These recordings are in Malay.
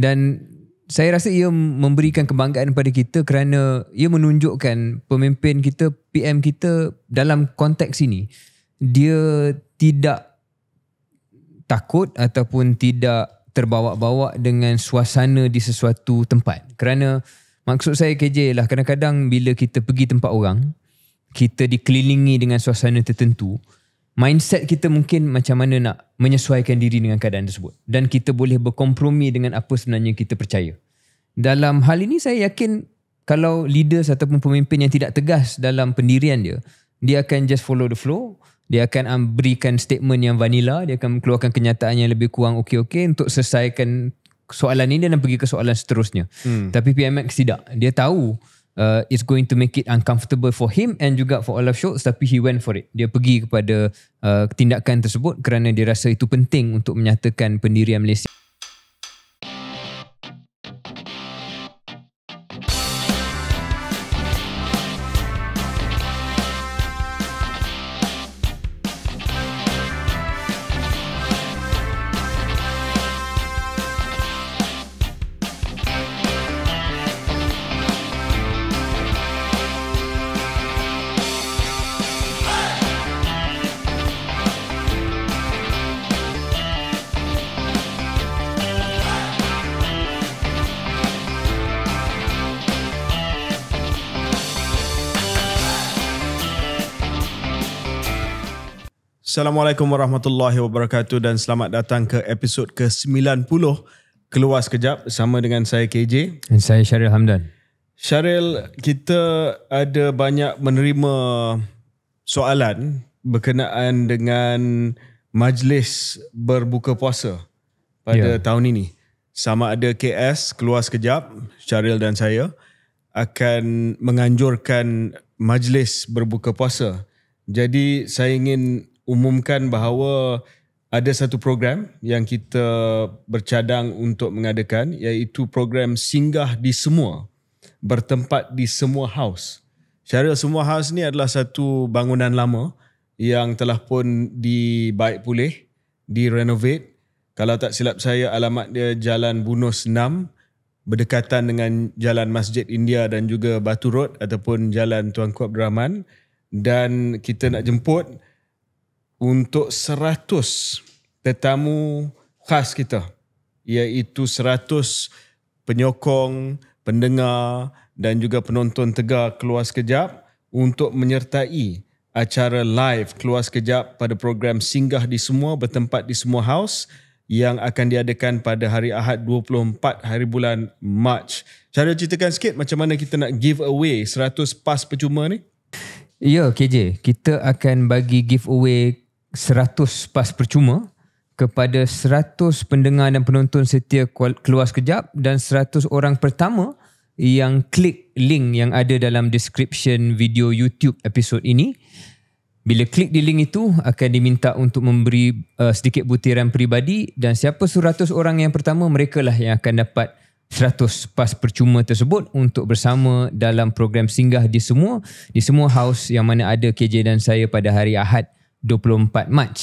dan saya rasa ia memberikan kebanggaan kepada kita kerana ia menunjukkan pemimpin kita PM kita dalam konteks ini dia tidak takut ataupun tidak terbawa-bawa dengan suasana di sesuatu tempat kerana maksud saya KJ lah kadang-kadang bila kita pergi tempat orang kita dikelilingi dengan suasana tertentu mindset kita mungkin macam mana nak menyesuaikan diri dengan keadaan tersebut dan kita boleh berkompromi dengan apa sebenarnya kita percaya. Dalam hal ini saya yakin kalau leaders ataupun pemimpin yang tidak tegas dalam pendirian dia, dia akan just follow the flow, dia akan um, berikan statement yang vanilla, dia akan keluarkan kenyataan yang lebih kurang okey-okey untuk selesaikan soalan ini dan pergi ke soalan seterusnya. Hmm. Tapi PMX tidak. Dia tahu uh, it's going to make it uncomfortable for him and juga for Olaf Scholz tapi he went for it dia pergi kepada uh, tindakan tersebut kerana dia rasa itu penting untuk menyatakan pendirian Malaysia Assalamualaikum warahmatullahi wabarakatuh dan selamat datang ke episod ke-90 Keluar sekejap bersama dengan saya KJ dan saya Syaril Hamdan. Syaril, kita ada banyak menerima soalan berkenaan dengan majlis berbuka puasa pada yeah. tahun ini. Sama ada KS Keluar sekejap, Syaril dan saya akan menganjurkan majlis berbuka puasa. Jadi saya ingin umumkan bahawa ada satu program yang kita bercadang untuk mengadakan iaitu program singgah di semua bertempat di semua house. Syaril semua house ni adalah satu bangunan lama yang telah pun dibaik pulih, direnovate. Kalau tak silap saya alamat dia Jalan Bunus 6 berdekatan dengan Jalan Masjid India dan juga Batu Road ataupun Jalan Tuan Ku Abdul Rahman dan kita nak jemput untuk seratus tetamu khas kita iaitu seratus penyokong, pendengar dan juga penonton tegar keluar sekejap untuk menyertai acara live keluar sekejap pada program Singgah di Semua bertempat di Semua House yang akan diadakan pada hari Ahad 24 hari bulan Mac. Cara ceritakan sikit macam mana kita nak give away 100 pas percuma ni? Ya KJ, kita akan bagi giveaway 100 pas percuma kepada 100 pendengar dan penonton setia keluar sekejap dan 100 orang pertama yang klik link yang ada dalam description video YouTube episod ini. Bila klik di link itu akan diminta untuk memberi uh, sedikit butiran peribadi dan siapa 100 orang yang pertama mereka lah yang akan dapat 100 pas percuma tersebut untuk bersama dalam program singgah di semua di semua house yang mana ada KJ dan saya pada hari Ahad 24 Mac.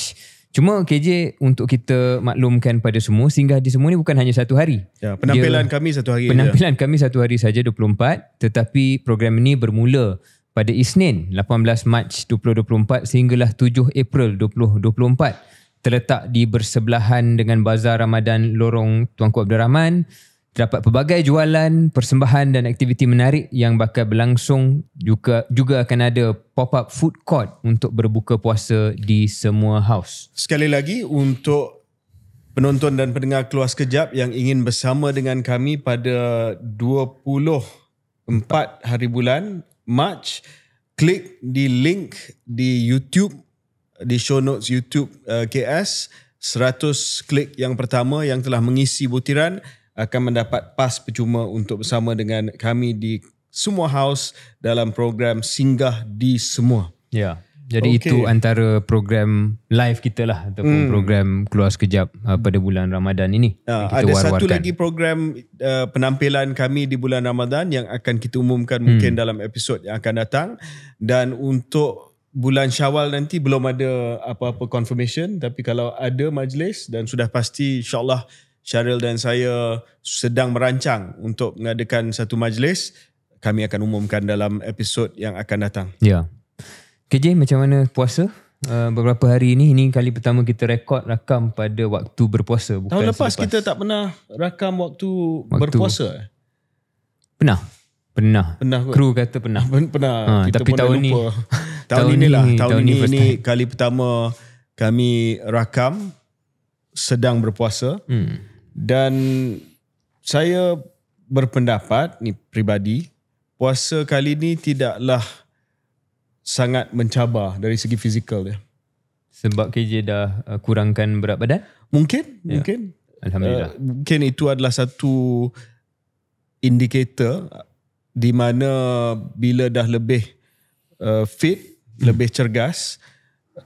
Cuma KJ untuk kita maklumkan pada semua sehingga di semua ni bukan hanya satu hari. Ya, penampilan dia, kami satu hari Penampilan dia. kami satu hari saja 24 tetapi program ini bermula pada Isnin 18 Mac 2024 sehinggalah 7 April 2024 terletak di bersebelahan dengan Bazar Ramadan Lorong Tuanku Abdul Rahman Terdapat pelbagai jualan, persembahan dan aktiviti menarik yang bakal berlangsung juga, juga akan ada pop-up food court untuk berbuka puasa di semua house. Sekali lagi untuk penonton dan pendengar keluar sekejap yang ingin bersama dengan kami pada 24 hari bulan March, klik di link di YouTube, di show notes YouTube uh, KS, 100 klik yang pertama yang telah mengisi butiran, akan mendapat pas percuma untuk bersama dengan kami di semua house dalam program singgah di semua. Ya. Jadi okay. itu antara program live kita lah ataupun hmm. program keluar sekejap uh, pada bulan Ramadan ini. Uh, ada satu lagi program uh, penampilan kami di bulan Ramadan yang akan kita umumkan hmm. mungkin dalam episod yang akan datang dan untuk bulan Syawal nanti belum ada apa-apa confirmation tapi kalau ada majlis dan sudah pasti insyaallah Cheryl dan saya sedang merancang untuk mengadakan satu majlis. Kami akan umumkan dalam episod yang akan datang. Ya. KJ, macam mana puasa? Uh, beberapa hari ini ini kali pertama kita rekod rakam pada waktu berpuasa bukan tahun lepas selepas. kita tak pernah rakam waktu, waktu berpuasa eh? pernah pernah pernah kru kata pernah pernah ha, kita tapi pun tahun, ni, tahun, tahun ini tahun tahun, tahun ini ini, ini kali pertama kami rakam sedang berpuasa hmm dan saya berpendapat ni pribadi puasa kali ni tidaklah sangat mencabar dari segi fizikal dia. Sebab KJ dah uh, kurangkan berat badan? Mungkin, ya. mungkin. Alhamdulillah. Uh, mungkin itu adalah satu indikator di mana bila dah lebih uh, fit, hmm. lebih cergas,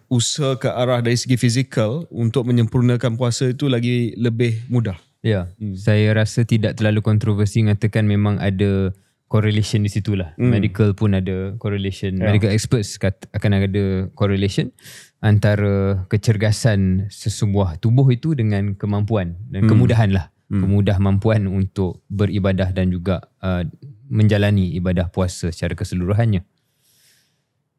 usaha ke arah dari segi fizikal untuk menyempurnakan puasa itu lagi lebih mudah. Ya, hmm. saya rasa tidak terlalu kontroversi mengatakan memang ada correlation di situ lah. Hmm. Medical pun ada correlation. Yeah. Medical experts kata akan ada correlation antara kecergasan sesebuah tubuh itu dengan kemampuan dan hmm. kemudahan lah. Hmm. Kemudah mampuan untuk beribadah dan juga uh, menjalani ibadah puasa secara keseluruhannya.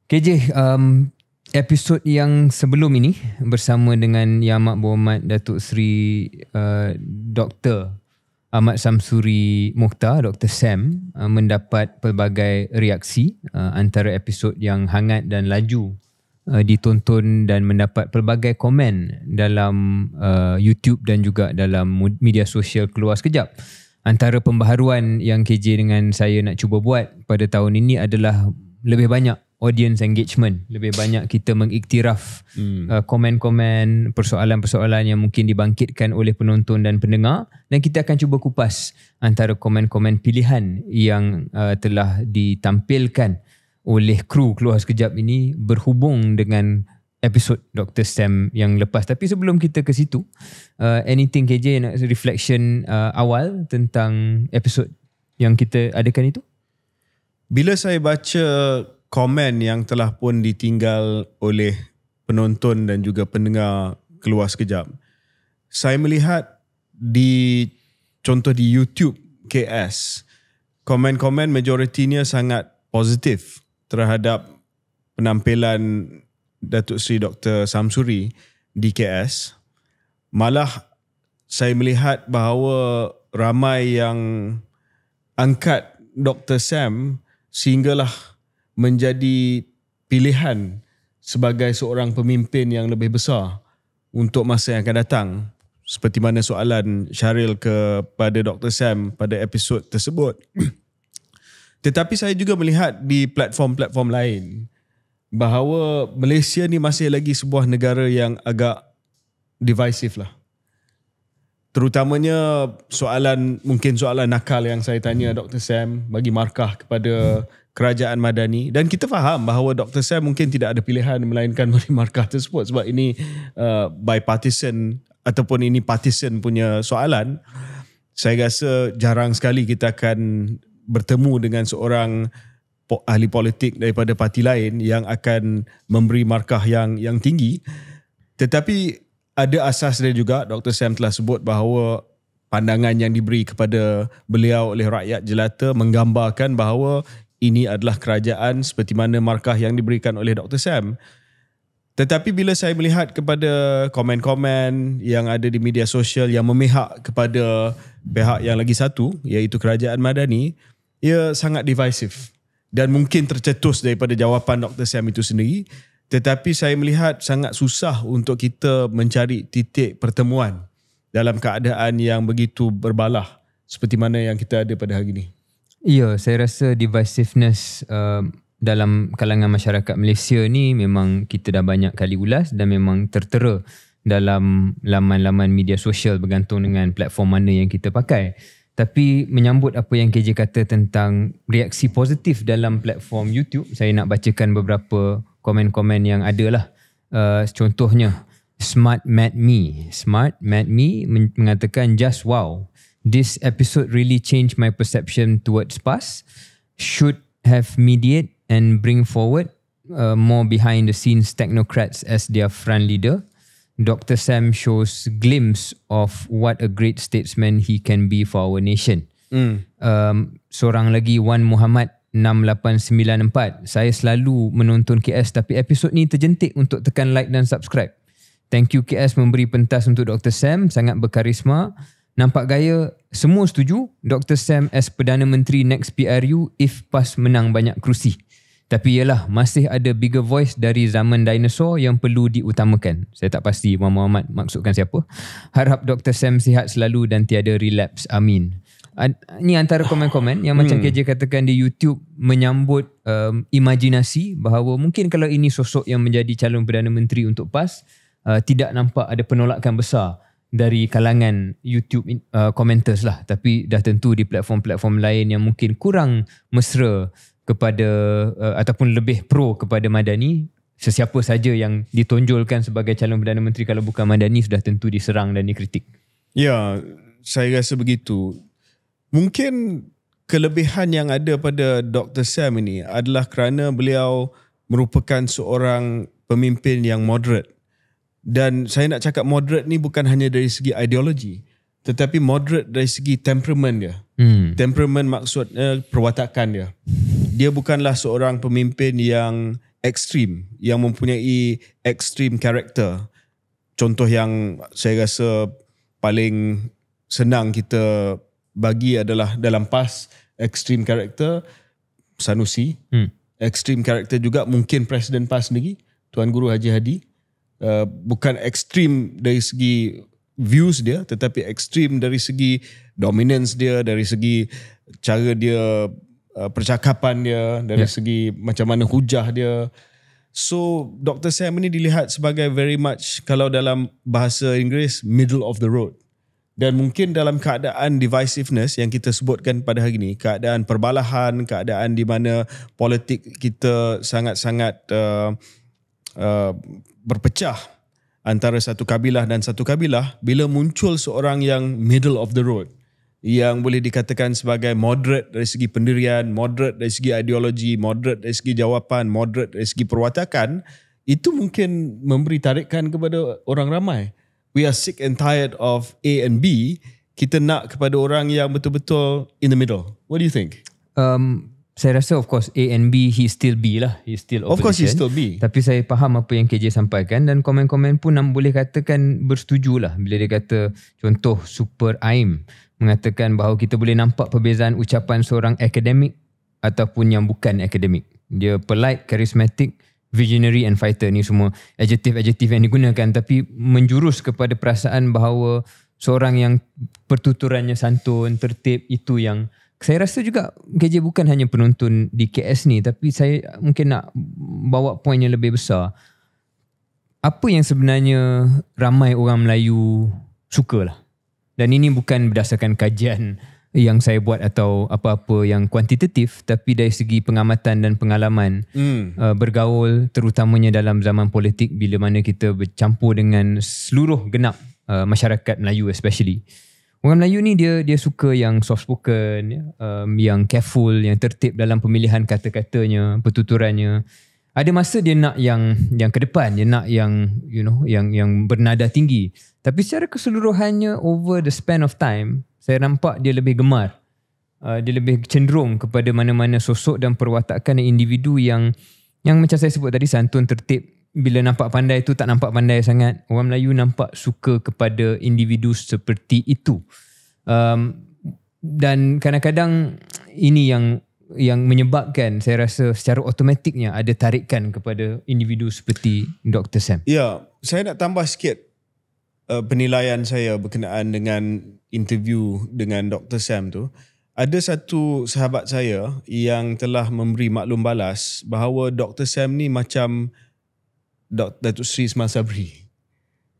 KJ, um, episod yang sebelum ini bersama dengan Yamak Muhammad Datuk Seri uh, Dr. Ahmad Samsuri Mukhtar, Dr. Sam uh, mendapat pelbagai reaksi uh, antara episod yang hangat dan laju uh, ditonton dan mendapat pelbagai komen dalam uh, YouTube dan juga dalam media sosial keluar sekejap. Antara pembaharuan yang KJ dengan saya nak cuba buat pada tahun ini adalah lebih banyak audience engagement lebih banyak kita mengiktiraf hmm. uh, komen-komen persoalan-persoalan yang mungkin dibangkitkan oleh penonton dan pendengar dan kita akan cuba kupas antara komen-komen pilihan yang uh, telah ditampilkan oleh kru keluar sekejap ini berhubung dengan episod Dr. Sam yang lepas tapi sebelum kita ke situ uh, anything KJ nak reflection uh, awal tentang episod yang kita adakan itu bila saya baca komen yang telah pun ditinggal oleh penonton dan juga pendengar keluar sekejap. Saya melihat di contoh di YouTube KS, komen-komen majoritinya sangat positif terhadap penampilan Datuk Seri Dr. Samsuri di KS. Malah saya melihat bahawa ramai yang angkat Dr. Sam sehinggalah menjadi pilihan sebagai seorang pemimpin yang lebih besar untuk masa yang akan datang seperti mana soalan Syaril kepada Dr Sam pada episod tersebut tetapi saya juga melihat di platform-platform lain bahawa Malaysia ni masih lagi sebuah negara yang agak divisive lah terutamanya soalan mungkin soalan nakal yang saya tanya hmm. Dr Sam bagi markah kepada hmm. kerajaan Madani dan kita faham bahawa Dr Sam mungkin tidak ada pilihan melainkan bagi markah tersebut sebab ini uh, bipartisan ataupun ini partisan punya soalan saya rasa jarang sekali kita akan bertemu dengan seorang ahli politik daripada parti lain yang akan memberi markah yang yang tinggi tetapi ada asas dia juga Dr. Sam telah sebut bahawa pandangan yang diberi kepada beliau oleh rakyat jelata menggambarkan bahawa ini adalah kerajaan seperti mana markah yang diberikan oleh Dr. Sam. Tetapi bila saya melihat kepada komen-komen yang ada di media sosial yang memihak kepada pihak yang lagi satu iaitu kerajaan Madani, ia sangat divisive dan mungkin tercetus daripada jawapan Dr. Sam itu sendiri. Tetapi saya melihat sangat susah untuk kita mencari titik pertemuan dalam keadaan yang begitu berbalah seperti mana yang kita ada pada hari ini. Ya, saya rasa divisiveness uh, dalam kalangan masyarakat Malaysia ni memang kita dah banyak kali ulas dan memang tertera dalam laman-laman media sosial bergantung dengan platform mana yang kita pakai. Tapi menyambut apa yang KJ kata tentang reaksi positif dalam platform YouTube, saya nak bacakan beberapa komen-komen yang ada lah. Uh, contohnya, Smart Mad Me. Smart Mad Me mengatakan, just wow, this episode really changed my perception towards PAS. Should have mediate and bring forward uh, more behind the scenes technocrats as their front leader. Dr. Sam shows glimpse of what a great statesman he can be for our nation. Mm. Um, seorang lagi Wan Muhammad 6894. Saya selalu menonton KS tapi episod ni terjentik untuk tekan like dan subscribe. Thank you KS memberi pentas untuk Dr. Sam, sangat berkarisma. Nampak gaya, semua setuju Dr. Sam as Perdana Menteri next PRU if PAS menang banyak kerusi. Tapi ialah masih ada bigger voice dari zaman dinosaur yang perlu diutamakan. Saya tak pasti Muhammad Muhammad maksudkan siapa. Harap Dr. Sam sihat selalu dan tiada relapse. Amin ni antara komen-komen yang macam hmm. KJ katakan di YouTube menyambut um, imajinasi bahawa mungkin kalau ini sosok yang menjadi calon Perdana Menteri untuk PAS uh, tidak nampak ada penolakan besar dari kalangan YouTube uh, commenters lah tapi dah tentu di platform-platform lain yang mungkin kurang mesra kepada uh, ataupun lebih pro kepada Madani sesiapa saja yang ditonjolkan sebagai calon Perdana Menteri kalau bukan Madani sudah tentu diserang dan dikritik. Ya, saya rasa begitu mungkin kelebihan yang ada pada Dr. Sam ini adalah kerana beliau merupakan seorang pemimpin yang moderate. Dan saya nak cakap moderate ni bukan hanya dari segi ideologi. Tetapi moderate dari segi temperament dia. Hmm. Temperament maksudnya eh, perwatakan dia. Dia bukanlah seorang pemimpin yang ekstrim. Yang mempunyai ekstrim karakter. Contoh yang saya rasa paling senang kita bagi adalah dalam pas extreme character Sanusi hmm. extreme character juga mungkin presiden pas sendiri Tuan Guru Haji Hadi uh, bukan extreme dari segi views dia tetapi extreme dari segi dominance dia dari segi cara dia uh, percakapan dia dari yeah. segi macam mana hujah dia so Dr. Sam ini dilihat sebagai very much kalau dalam bahasa Inggeris middle of the road dan mungkin dalam keadaan divisiveness yang kita sebutkan pada hari ini keadaan perbalahan keadaan di mana politik kita sangat-sangat uh, uh, berpecah antara satu kabilah dan satu kabilah bila muncul seorang yang middle of the road yang boleh dikatakan sebagai moderate dari segi pendirian, moderate dari segi ideologi, moderate dari segi jawapan, moderate dari segi perwatakan, itu mungkin memberi tarikan kepada orang ramai we are sick and tired of A and B, kita nak kepada orang yang betul-betul in the middle. What do you think? Um, saya rasa of course A and B he still B lah. He still Of course he still B. Tapi saya faham apa yang KJ sampaikan dan komen-komen pun nam boleh katakan bersetuju lah bila dia kata contoh Super Aim mengatakan bahawa kita boleh nampak perbezaan ucapan seorang akademik ataupun yang bukan akademik. Dia polite, charismatic, visionary and fighter ni semua adjektif-adjektif yang digunakan tapi menjurus kepada perasaan bahawa seorang yang pertuturannya santun, tertib itu yang saya rasa juga KJ bukan hanya penonton di KS ni tapi saya mungkin nak bawa poin yang lebih besar. Apa yang sebenarnya ramai orang Melayu sukalah. Dan ini bukan berdasarkan kajian yang saya buat atau apa-apa yang kuantitatif tapi dari segi pengamatan dan pengalaman mm. uh, bergaul terutamanya dalam zaman politik bila mana kita bercampur dengan seluruh genap uh, masyarakat Melayu especially orang Melayu ni dia dia suka yang soft spoken um, yang careful yang tertib dalam pemilihan kata-katanya pertuturannya ada masa dia nak yang yang ke depan dia nak yang you know yang yang bernada tinggi tapi secara keseluruhannya over the span of time saya nampak dia lebih gemar. Uh, dia lebih cenderung kepada mana-mana sosok dan perwatakan individu yang yang macam saya sebut tadi santun tertib bila nampak pandai itu tak nampak pandai sangat. Orang Melayu nampak suka kepada individu seperti itu. Um, dan kadang-kadang ini yang yang menyebabkan saya rasa secara automatiknya ada tarikan kepada individu seperti Dr. Sam. Ya, saya nak tambah sikit uh, penilaian saya berkenaan dengan interview dengan Dr. Sam tu, ada satu sahabat saya yang telah memberi maklum balas bahawa Dr. Sam ni macam Dr. Datuk Sri Sabri.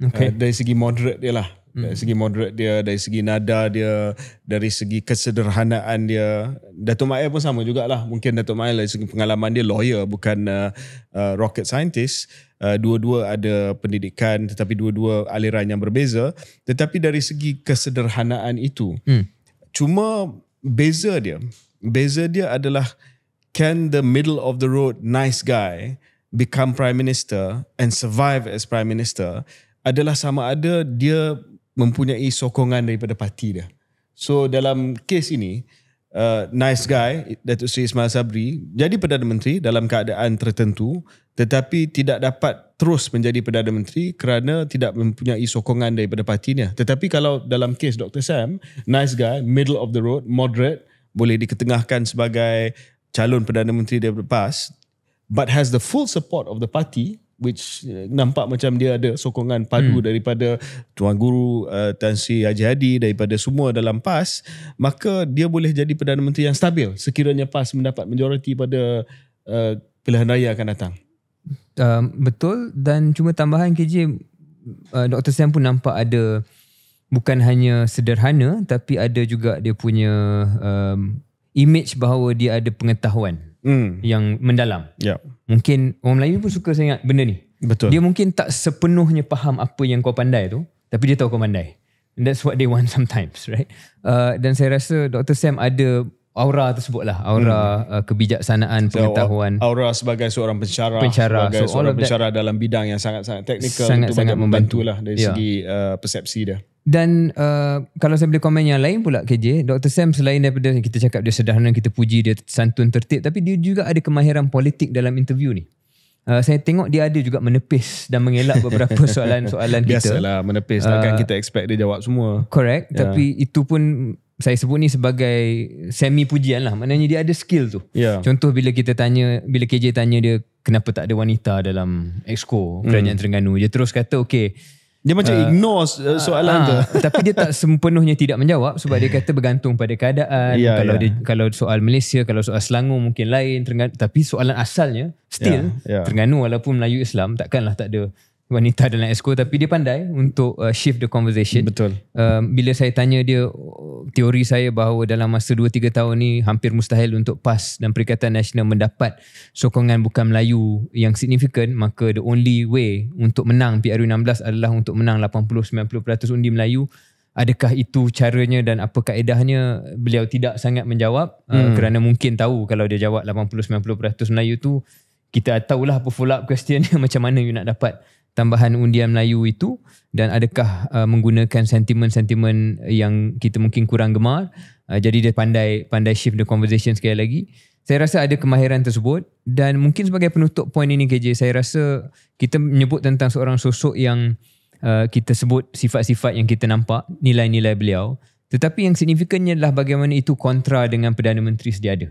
Okay. Uh, dari segi moderate dia lah hmm. dari segi moderate dia dari segi nada dia dari segi kesederhanaan dia Datuk Mael pun sama jugalah mungkin Datuk Mael dari segi pengalaman dia lawyer bukan uh, uh, rocket scientist Uh, dua-dua ada pendidikan tetapi dua-dua aliran yang berbeza tetapi dari segi kesederhanaan itu hmm. cuma beza dia beza dia adalah can the middle of the road nice guy become prime minister and survive as prime minister adalah sama ada dia mempunyai sokongan daripada parti dia. So dalam kes ini, uh, nice guy, Datuk Seri Ismail Sabri, jadi Perdana Menteri dalam keadaan tertentu tetapi tidak dapat terus menjadi Perdana Menteri kerana tidak mempunyai sokongan daripada partinya. Tetapi kalau dalam kes Dr. Sam, nice guy, middle of the road, moderate, boleh diketengahkan sebagai calon Perdana Menteri daripada PAS, but has the full support of the party, which eh, nampak macam dia ada sokongan padu hmm. daripada tuan guru uh, Tan Sri Haji Hadi daripada semua dalam PAS maka dia boleh jadi perdana menteri yang stabil sekiranya PAS mendapat majoriti pada uh, pilihan raya akan datang uh, betul dan cuma tambahan KJ uh, Dr Sam pun nampak ada bukan hanya sederhana tapi ada juga dia punya um, image bahawa dia ada pengetahuan Mm. yang mendalam. Yeah mungkin orang Melayu pun suka sangat benda ni. Betul. Dia mungkin tak sepenuhnya faham apa yang kau pandai tu, tapi dia tahu kau pandai. And that's what they want sometimes, right? Uh, dan saya rasa Dr. Sam ada aura tersebut lah aura hmm. Uh, kebijaksanaan so, pengetahuan aura sebagai seorang pencara, pencara. sebagai so, seorang pencara dalam bidang yang sangat-sangat teknikal sangat, itu sangat membantu lah dari yeah. segi uh, persepsi dia dan uh, kalau saya boleh komen yang lain pula KJ Dr. Sam selain daripada kita cakap dia sederhana kita puji dia santun tertib tapi dia juga ada kemahiran politik dalam interview ni Uh, saya tengok dia ada juga menepis dan mengelak beberapa soalan-soalan kita. Biasalah menepis, uh, kan kita expect dia jawab semua. Correct, yeah. tapi itu pun saya sebut ni sebagai semi pujian lah. Maknanya dia ada skill tu. Yeah. Contoh bila kita tanya, bila KJ tanya dia kenapa tak ada wanita dalam exco hmm. kerajaan Terengganu. Dia terus kata okay. Dia macam uh, ignore ah, soalan uh, tu. Tapi dia tak sepenuhnya tidak menjawab sebab dia kata bergantung pada keadaan. Yeah, kalau yeah. dia kalau soal Malaysia, kalau soal Selangor mungkin lain. Terengganu. Tapi soalan asalnya still yeah, yeah. Terengganu walaupun Melayu Islam takkanlah tak ada wanita dalam esko tapi dia pandai untuk uh, shift the conversation. Betul. Um, bila saya tanya dia oh, teori saya bahawa dalam masa 2 3 tahun ni hampir mustahil untuk PAS dan Perikatan Nasional mendapat sokongan bukan Melayu yang signifikan maka the only way untuk menang PRU16 adalah untuk menang 80 90% undi Melayu. Adakah itu caranya dan apa kaedahnya? Beliau tidak sangat menjawab uh, hmm. uh, kerana mungkin tahu kalau dia jawab 80 90% Melayu tu kita tahulah apa follow up question dia macam mana you nak dapat tambahan undian Melayu itu dan adakah uh, menggunakan sentimen-sentimen yang kita mungkin kurang gemar uh, jadi dia pandai pandai shift the conversation sekali lagi saya rasa ada kemahiran tersebut dan mungkin sebagai penutup poin ini KJ saya rasa kita menyebut tentang seorang sosok yang uh, kita sebut sifat-sifat yang kita nampak nilai-nilai beliau tetapi yang signifikannya adalah bagaimana itu kontra dengan Perdana Menteri sedia ada.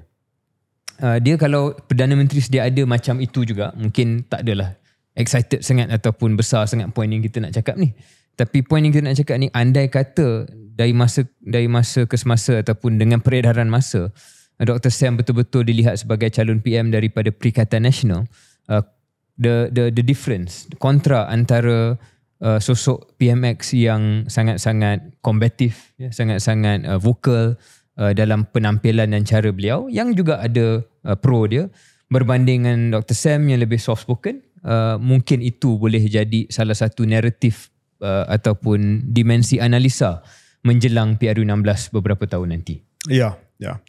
Uh, dia kalau Perdana Menteri sedia ada macam itu juga mungkin tak adalah excited sangat ataupun besar sangat poin yang kita nak cakap ni. Tapi poin yang kita nak cakap ni andai kata dari masa dari masa ke semasa ataupun dengan peredaran masa eh, Dr. Sam betul-betul dilihat sebagai calon PM daripada Perikatan Nasional uh, the the the difference kontra antara uh, sosok PMX yang sangat-sangat kombatif ya sangat-sangat uh, vokal uh, dalam penampilan dan cara beliau yang juga ada uh, pro dia berbanding dengan Dr. Sam yang lebih soft spoken uh, mungkin itu boleh jadi salah satu naratif uh, ataupun dimensi analisa menjelang PRU16 beberapa tahun nanti. Ya, ya.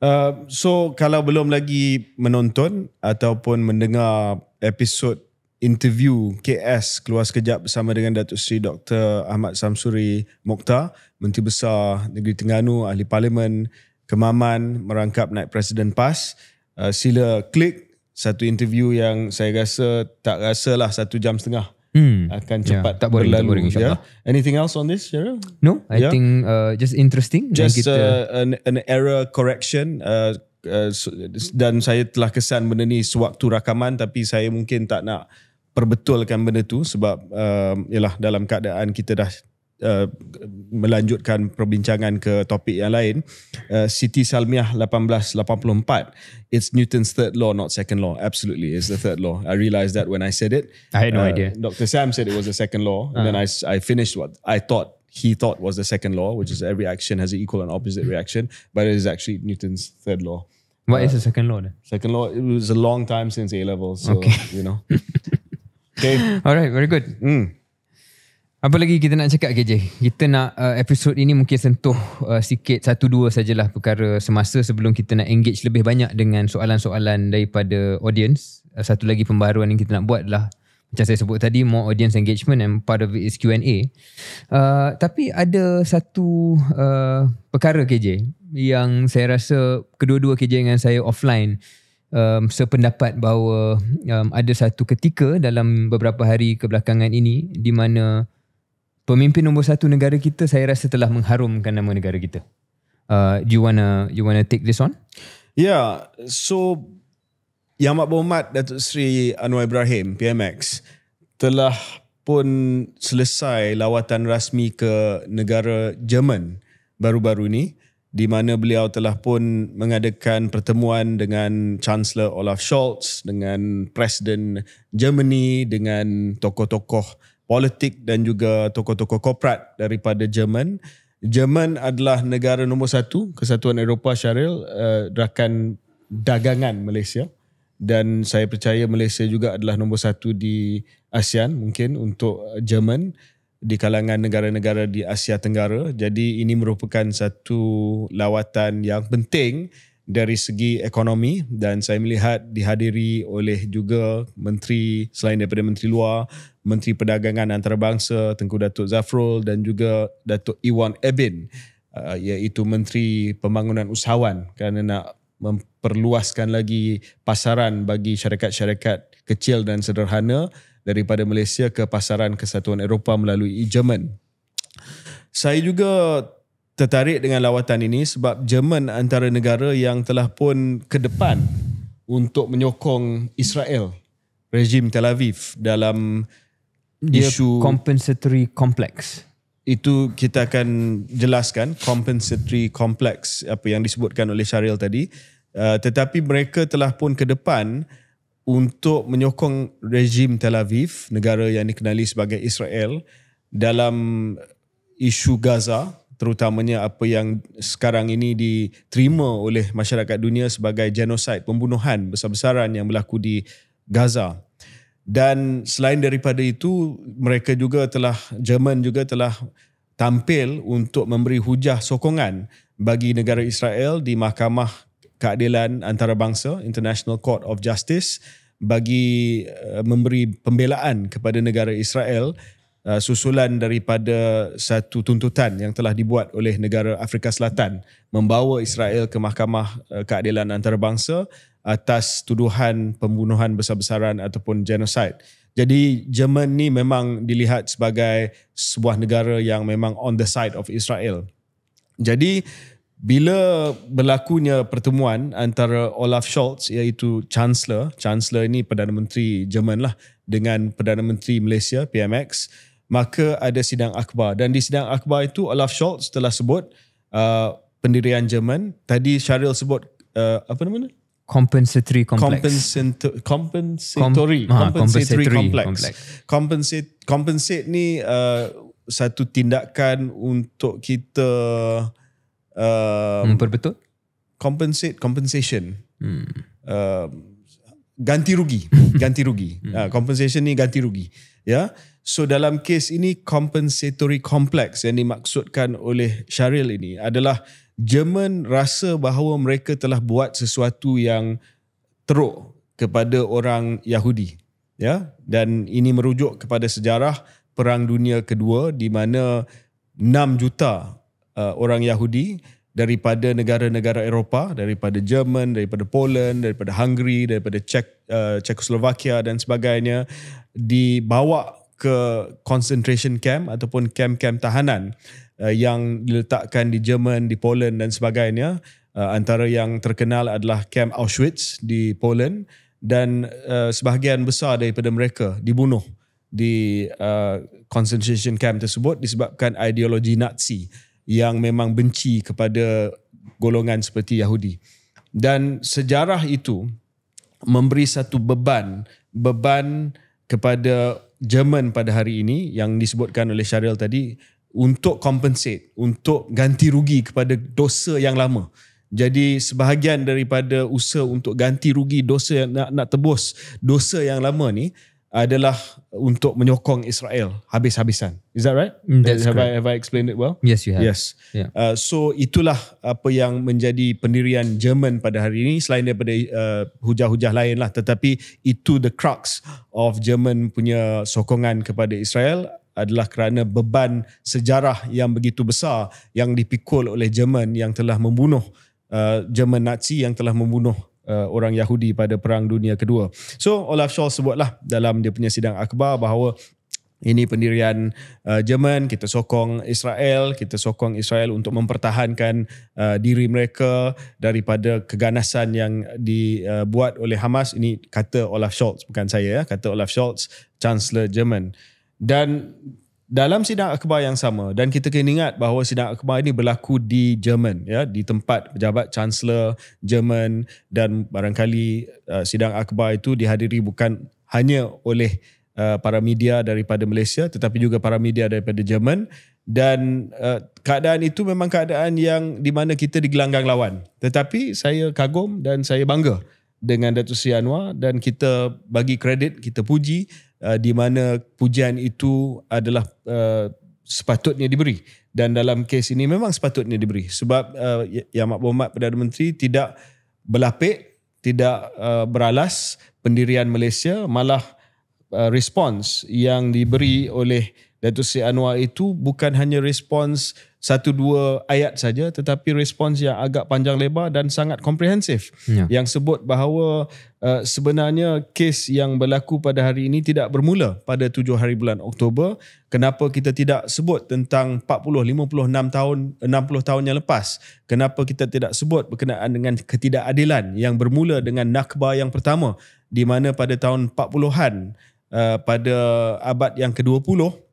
Uh, so kalau belum lagi menonton ataupun mendengar episod interview KS keluar sekejap bersama dengan Datuk Seri Dr. Ahmad Samsuri Mokhtar, Menteri Besar Negeri Terengganu, Ahli Parlimen, Kemaman, merangkap naik Presiden PAS, uh, sila klik satu interview yang saya rasa tak rasa lah satu jam setengah hmm. akan ya, cepat yeah, tak boring, berlalu. Tak boring, yeah. Ya. Anything else on this, Cheryl? No, I yeah. think uh, just interesting. Just kita... uh, an, an error correction. Uh, Uh, dan saya telah kesan benda ni sewaktu rakaman tapi saya mungkin tak nak perbetulkan benda tu sebab uh, yalah dalam keadaan kita dah uh, melanjutkan perbincangan ke topik yang lain uh, Siti Salmiah 1884 it's Newton's third law not second law absolutely it's the third law I realised that when I said it I had no uh, idea Dr. Sam said it was the second law uh then I, I finished what I thought he thought was the second law which is every action has an equal and opposite reaction but it is actually Newton's third law what uh, is the second law then? second law it was a long time since A-level so okay. you know okay alright very good mm. Apa lagi kita nak cakap KJ? Kita nak uh, episod ini mungkin sentuh uh, sikit satu dua sajalah perkara semasa sebelum kita nak engage lebih banyak dengan soalan-soalan daripada audience. Uh, satu lagi pembaruan yang kita nak buat adalah macam saya sebut tadi more audience engagement and part of it is Q&A. Uh, tapi ada satu uh, perkara KJ yang saya rasa kedua-dua KJ dengan saya offline um, sependapat bahawa um, ada satu ketika dalam beberapa hari kebelakangan ini di mana pemimpin nombor satu negara kita saya rasa telah mengharumkan nama negara kita. Uh, you wanna you wanna take this on? Yeah, so Yang Amat Berhormat Datuk Seri Anwar Ibrahim, PMX, telah pun selesai lawatan rasmi ke negara Jerman baru-baru ini di mana beliau telah pun mengadakan pertemuan dengan Chancellor Olaf Scholz, dengan Presiden Germany, dengan tokoh-tokoh politik dan juga tokoh-tokoh korporat daripada Jerman. Jerman adalah negara nombor satu, kesatuan Eropah Syaril, uh, rakan dagangan Malaysia. Dan saya percaya Malaysia juga adalah nombor satu di ASEAN mungkin untuk eh, Jerman di kalangan negara-negara di Asia Tenggara. Jadi ini merupakan satu lawatan yang penting dari segi ekonomi dan saya melihat dihadiri oleh juga menteri selain daripada menteri luar, menteri perdagangan antarabangsa Tengku Datuk Zafrul dan juga Datuk Iwan Ebin uh, iaitu menteri pembangunan usahawan kerana nak memperluaskan lagi pasaran bagi syarikat-syarikat kecil dan sederhana daripada Malaysia ke pasaran kesatuan Eropah melalui Jerman. Saya juga tertarik dengan lawatan ini sebab Jerman antara negara yang telah pun ke depan untuk menyokong Israel rezim Tel Aviv dalam Dia isu compensatory complex itu kita akan jelaskan compensatory complex apa yang disebutkan oleh Syaril tadi uh, tetapi mereka telah pun ke depan untuk menyokong rezim Tel Aviv negara yang dikenali sebagai Israel dalam isu Gaza terutamanya apa yang sekarang ini diterima oleh masyarakat dunia sebagai genosid pembunuhan besar-besaran yang berlaku di Gaza. Dan selain daripada itu, mereka juga telah, Jerman juga telah tampil untuk memberi hujah sokongan bagi negara Israel di Mahkamah Keadilan Antarabangsa, International Court of Justice, bagi eh, memberi pembelaan kepada negara Israel Uh, susulan daripada satu tuntutan yang telah dibuat oleh negara Afrika Selatan membawa Israel ke Mahkamah uh, Keadilan Antarabangsa atas tuduhan pembunuhan besar-besaran ataupun genocide. Jadi Jerman ni memang dilihat sebagai sebuah negara yang memang on the side of Israel. Jadi bila berlakunya pertemuan antara Olaf Scholz iaitu Chancellor, Chancellor ini Perdana Menteri Jerman lah dengan Perdana Menteri Malaysia PMX, maka ada sidang akbar dan di sidang akbar itu Olaf Scholz telah sebut uh, pendirian Jerman tadi Syaril sebut uh, apa namanya compensatory complex Compensato- compensatory Com- ha, compensatory complex, complex. compensate compensate ni uh, satu tindakan untuk kita um, memperbetul compensate compensation hmm. uh, ganti rugi ganti rugi hmm. uh, compensation ni ganti rugi ya so dalam kes ini compensatory complex yang dimaksudkan oleh Syaril ini adalah Jerman rasa bahawa mereka telah buat sesuatu yang teruk kepada orang Yahudi ya dan ini merujuk kepada sejarah perang dunia kedua di mana 6 juta uh, orang Yahudi daripada negara-negara Eropah daripada Jerman daripada Poland daripada Hungary daripada Czech, uh, Czechoslovakia dan sebagainya uh, dibawa ke concentration camp ataupun camp-camp tahanan uh, yang diletakkan di Jerman, di Poland dan sebagainya. Uh, antara yang terkenal adalah camp Auschwitz di Poland dan uh, sebahagian besar daripada mereka dibunuh di uh, concentration camp tersebut disebabkan ideologi Nazi yang memang benci kepada golongan seperti Yahudi. Dan sejarah itu memberi satu beban, beban kepada Jerman pada hari ini yang disebutkan oleh Syaril tadi untuk compensate, untuk ganti rugi kepada dosa yang lama. Jadi sebahagian daripada usaha untuk ganti rugi dosa yang nak, nak tebus dosa yang lama ni adalah untuk menyokong Israel habis-habisan. Is that right? Mm, that's have, I, have I explained it well? Yes, you have. Yes. Yeah. Uh, so itulah apa yang menjadi pendirian Jerman pada hari ini selain daripada uh, hujah-hujah lain lah. Tetapi itu the crux of Jerman punya sokongan kepada Israel adalah kerana beban sejarah yang begitu besar yang dipikul oleh Jerman yang telah membunuh Jerman uh, Nazi yang telah membunuh uh, orang Yahudi pada Perang Dunia Kedua. So Olaf Scholz sebutlah dalam dia punya sidang akbar bahawa ini pendirian uh, Jerman, kita sokong Israel, kita sokong Israel untuk mempertahankan uh, diri mereka daripada keganasan yang dibuat uh, oleh Hamas. Ini kata Olaf Scholz, bukan saya ya, kata Olaf Scholz, Chancellor Jerman. Dan dalam sidang akhbar yang sama dan kita kena ingat bahawa sidang akhbar ini berlaku di Jerman ya di tempat pejabat chancellor Jerman dan barangkali uh, sidang akhbar itu dihadiri bukan hanya oleh uh, para media daripada Malaysia tetapi juga para media daripada Jerman dan uh, keadaan itu memang keadaan yang di mana kita digelanggang lawan tetapi saya kagum dan saya bangga dengan Datuk Seri Anwar dan kita bagi kredit kita puji Uh, di mana pujian itu adalah uh, sepatutnya diberi dan dalam kes ini memang sepatutnya diberi sebab uh, ya, Yang Amat Berhormat Perdana Menteri tidak berlapik tidak uh, beralas pendirian Malaysia malah uh, respons yang diberi oleh Dato' Sri Anwar itu bukan hanya respons satu dua ayat saja tetapi respons yang agak panjang lebar dan sangat komprehensif ya. yang sebut bahawa uh, sebenarnya kes yang berlaku pada hari ini tidak bermula pada tujuh hari bulan Oktober kenapa kita tidak sebut tentang 40 56 tahun 60 tahun yang lepas kenapa kita tidak sebut berkenaan dengan ketidakadilan yang bermula dengan nakba yang pertama di mana pada tahun 40-an uh, pada abad yang ke-20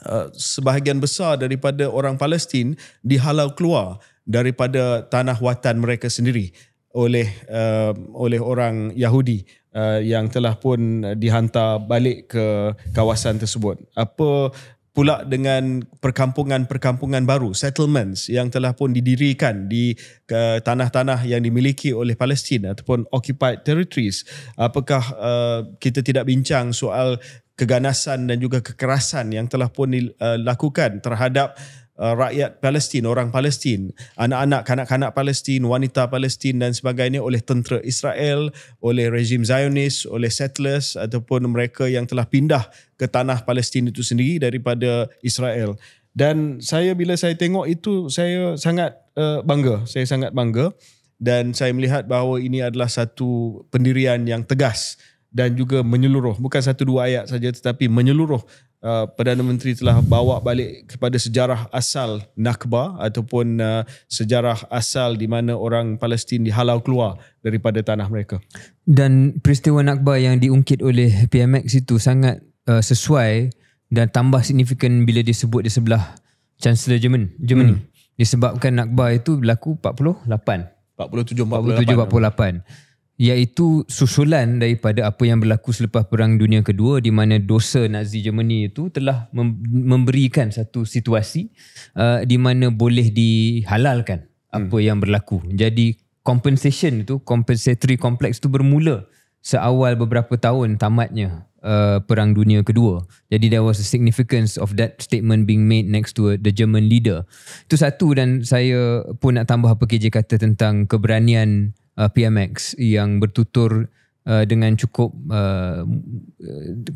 Uh, sebahagian besar daripada orang Palestin dihalau keluar daripada tanah watan mereka sendiri oleh uh, oleh orang Yahudi uh, yang telah pun dihantar balik ke kawasan tersebut. Apa pula dengan perkampungan-perkampungan baru, settlements yang telah pun didirikan di uh, tanah-tanah yang dimiliki oleh Palestin ataupun occupied territories. Apakah uh, kita tidak bincang soal keganasan dan juga kekerasan yang telah pun dilakukan uh, terhadap uh, rakyat Palestin, orang Palestin, anak-anak, kanak-kanak Palestin, wanita Palestin dan sebagainya oleh tentera Israel, oleh rezim Zionis, oleh settlers ataupun mereka yang telah pindah ke tanah Palestin itu sendiri daripada Israel. Dan saya bila saya tengok itu saya sangat uh, bangga, saya sangat bangga dan saya melihat bahawa ini adalah satu pendirian yang tegas uh, dan juga menyeluruh bukan satu dua ayat saja tetapi menyeluruh uh, perdana menteri telah bawa balik kepada sejarah asal nakba ataupun uh, sejarah asal di mana orang Palestin dihalau keluar daripada tanah mereka dan peristiwa nakba yang diungkit oleh PMX itu sangat uh, sesuai dan tambah signifikan bila disebut di sebelah chancellor Jerman Jerman hmm. disebabkan nakba itu berlaku 48 47 48 iaitu susulan daripada apa yang berlaku selepas perang dunia kedua di mana dosa Nazi Jermani itu telah memberikan satu situasi uh, di mana boleh dihalalkan hmm. apa yang berlaku. Jadi compensation itu compensatory complex itu bermula seawal beberapa tahun tamatnya uh, perang dunia kedua. Jadi there was a significance of that statement being made next to the German leader. Itu satu dan saya pun nak tambah apa KJ kata tentang keberanian uh, PMX yang bertutur uh, dengan cukup uh,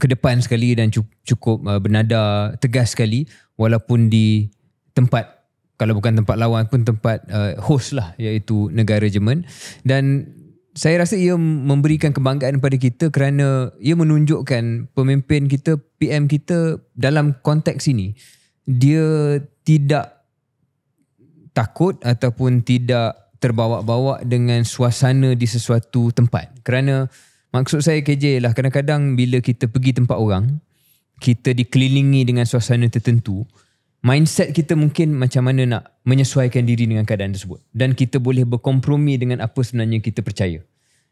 ke depan sekali dan cukup uh, bernada tegas sekali walaupun di tempat kalau bukan tempat lawan pun tempat uh, host lah iaitu negara Jerman dan saya rasa ia memberikan kebanggaan kepada kita kerana ia menunjukkan pemimpin kita PM kita dalam konteks ini dia tidak takut ataupun tidak terbawa-bawa dengan suasana di sesuatu tempat. Kerana maksud saya KJ ialah kadang-kadang bila kita pergi tempat orang, kita dikelilingi dengan suasana tertentu, mindset kita mungkin macam mana nak menyesuaikan diri dengan keadaan tersebut. Dan kita boleh berkompromi dengan apa sebenarnya kita percaya.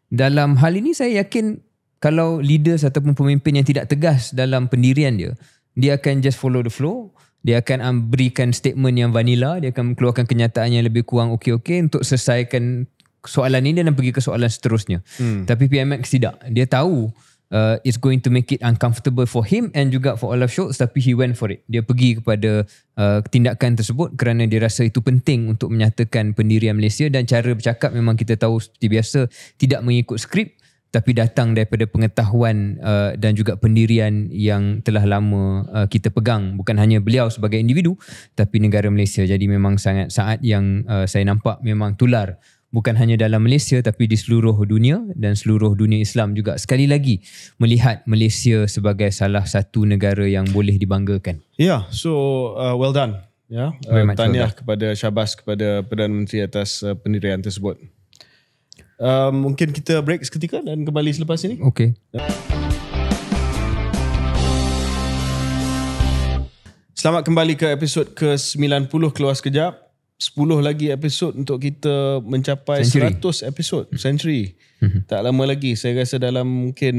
Dalam hal ini saya yakin kalau leaders ataupun pemimpin yang tidak tegas dalam pendirian dia, dia akan just follow the flow dia akan um, berikan statement yang vanilla dia akan keluarkan kenyataan yang lebih kurang okey-okey untuk selesaikan soalan ini dan pergi ke soalan seterusnya hmm. tapi PMX tidak dia tahu uh, it's going to make it uncomfortable for him and juga for Olaf Scholz tapi he went for it dia pergi kepada uh, tindakan tersebut kerana dia rasa itu penting untuk menyatakan pendirian Malaysia dan cara bercakap memang kita tahu seperti biasa tidak mengikut skrip tapi datang daripada pengetahuan uh, dan juga pendirian yang telah lama uh, kita pegang bukan hanya beliau sebagai individu tapi negara Malaysia jadi memang sangat saat yang uh, saya nampak memang tular bukan hanya dalam Malaysia tapi di seluruh dunia dan seluruh dunia Islam juga sekali lagi melihat Malaysia sebagai salah satu negara yang boleh dibanggakan. Ya, yeah, so uh, well done ya. Yeah. Uh, tahniah kepada Syabas kepada Perdana Menteri atas uh, pendirian tersebut um, mungkin kita break seketika dan kembali selepas ini. Okay. Selamat kembali ke episod ke-90 keluar sekejap. 10 lagi episod untuk kita mencapai century. 100 episod. Century. Mhm. tak lama lagi. Saya rasa dalam mungkin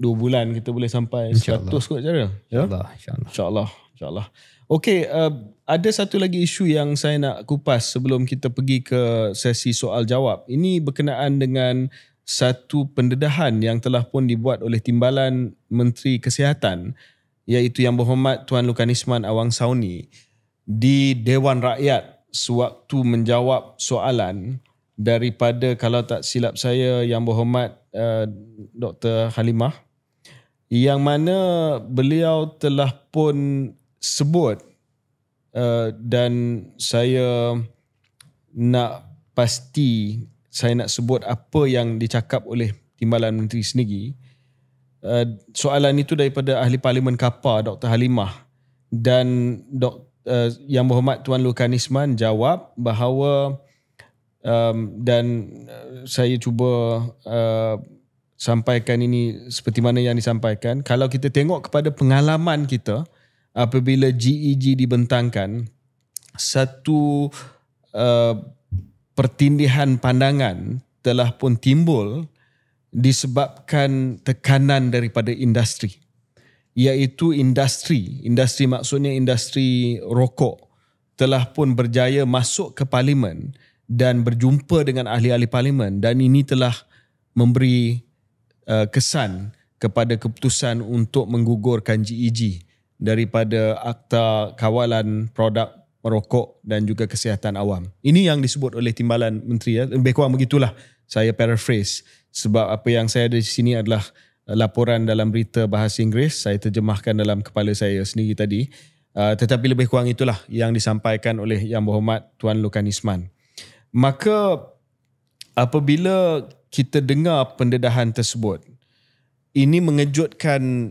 2 bulan kita boleh sampai InsyaAllah. 100 kot cara. InsyaAllah. Ya? InsyaAllah. InsyaAllah. InsyaAllah. Okay, uh, ada satu lagi isu yang saya nak kupas sebelum kita pergi ke sesi soal jawab. Ini berkenaan dengan satu pendedahan yang telah pun dibuat oleh Timbalan Menteri Kesihatan iaitu Yang Berhormat Tuan Lukan Isman Awang Sauni di Dewan Rakyat sewaktu menjawab soalan daripada kalau tak silap saya Yang Berhormat uh, Dr. Halimah yang mana beliau telah pun sebut uh, dan saya nak pasti saya nak sebut apa yang dicakap oleh Timbalan Menteri sendiri uh, soalan itu daripada Ahli Parlimen Kapar Dr. Halimah dan Dr. Uh, yang berhormat Tuan Lukan Isman jawab bahawa um, dan uh, saya cuba uh, sampaikan ini seperti mana yang disampaikan kalau kita tengok kepada pengalaman kita apabila GEG e dibentangkan satu uh, pertindihan pandangan telah pun timbul disebabkan tekanan daripada industri iaitu industri industri maksudnya industri rokok telah pun berjaya masuk ke parlimen dan berjumpa dengan ahli-ahli parlimen dan ini telah memberi uh, kesan kepada keputusan untuk menggugurkan GEG e daripada Akta Kawalan Produk Merokok dan juga Kesihatan Awam. Ini yang disebut oleh Timbalan Menteri. Ya. Lebih kurang begitulah saya paraphrase. Sebab apa yang saya ada di sini adalah laporan dalam berita bahasa Inggeris. Saya terjemahkan dalam kepala saya sendiri tadi. Uh, tetapi lebih kurang itulah yang disampaikan oleh Yang Berhormat Tuan Lukan Isman. Maka apabila kita dengar pendedahan tersebut ini mengejutkan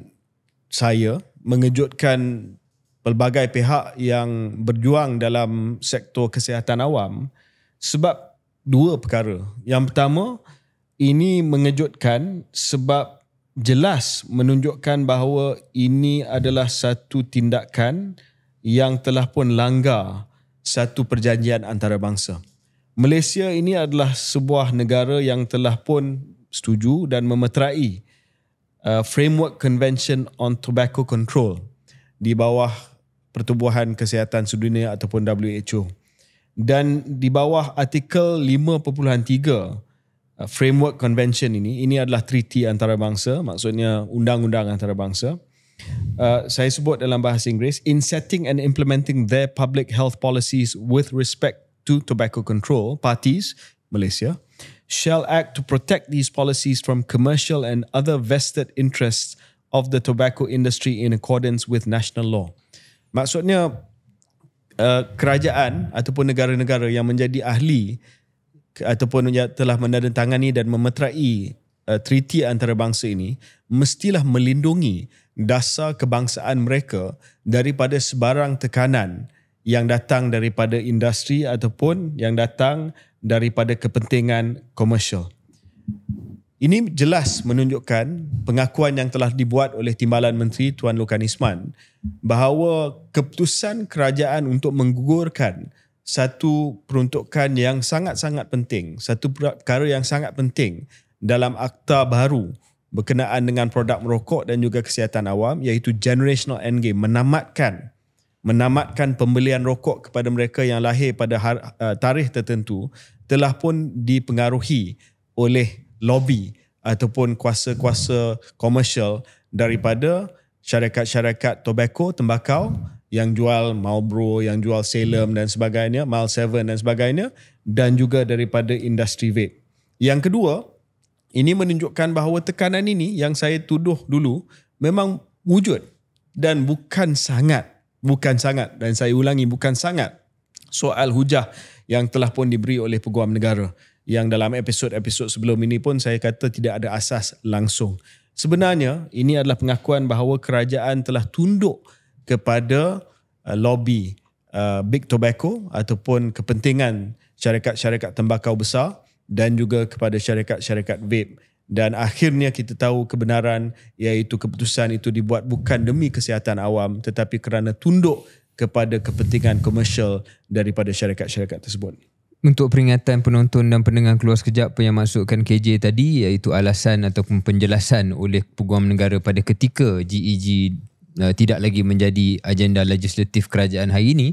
saya mengejutkan pelbagai pihak yang berjuang dalam sektor kesihatan awam sebab dua perkara yang pertama ini mengejutkan sebab jelas menunjukkan bahawa ini adalah satu tindakan yang telah pun langgar satu perjanjian antarabangsa. Malaysia ini adalah sebuah negara yang telah pun setuju dan memetrai uh, Framework Convention on Tobacco Control di bawah Pertubuhan Kesihatan Sedunia ataupun WHO. Dan di bawah artikel 5.3 uh, Framework Convention ini, ini adalah treaty antarabangsa, maksudnya undang-undang antarabangsa. Uh, saya sebut dalam bahasa Inggeris, in setting and implementing their public health policies with respect to tobacco control parties, Malaysia, shall act to protect these policies from commercial and other vested interests of the tobacco industry in accordance with national law. Maksudnya, uh, kerajaan ataupun negara-negara yang menjadi ahli ataupun yang telah menandatangani dan memetrai uh, treaty antarabangsa ini mestilah melindungi dasar kebangsaan mereka daripada sebarang tekanan yang datang daripada industri ataupun yang datang daripada kepentingan komersial. Ini jelas menunjukkan pengakuan yang telah dibuat oleh Timbalan Menteri Tuan Lukan Isman bahawa keputusan kerajaan untuk menggugurkan satu peruntukan yang sangat-sangat penting, satu perkara yang sangat penting dalam akta baru berkenaan dengan produk merokok dan juga kesihatan awam iaitu generational endgame menamatkan menamatkan pembelian rokok kepada mereka yang lahir pada uh, tarikh tertentu telah pun dipengaruhi oleh lobby ataupun kuasa-kuasa komersial daripada syarikat-syarikat tobacco, tembakau yang jual Marlboro, yang jual Salem dan sebagainya, Mile Seven dan sebagainya dan juga daripada industri vape. Yang kedua, ini menunjukkan bahawa tekanan ini yang saya tuduh dulu memang wujud dan bukan sangat bukan sangat dan saya ulangi bukan sangat soal hujah yang telah pun diberi oleh peguam negara yang dalam episod-episod sebelum ini pun saya kata tidak ada asas langsung. Sebenarnya ini adalah pengakuan bahawa kerajaan telah tunduk kepada uh, lobby uh, big tobacco ataupun kepentingan syarikat-syarikat tembakau besar dan juga kepada syarikat-syarikat vape dan akhirnya kita tahu kebenaran iaitu keputusan itu dibuat bukan demi kesihatan awam tetapi kerana tunduk kepada kepentingan komersial daripada syarikat-syarikat tersebut. Untuk peringatan penonton dan pendengar keluar sekejap pun yang masukkan KJ tadi iaitu alasan ataupun penjelasan oleh Peguam Negara pada ketika GEG e uh, tidak lagi menjadi agenda legislatif kerajaan hari ini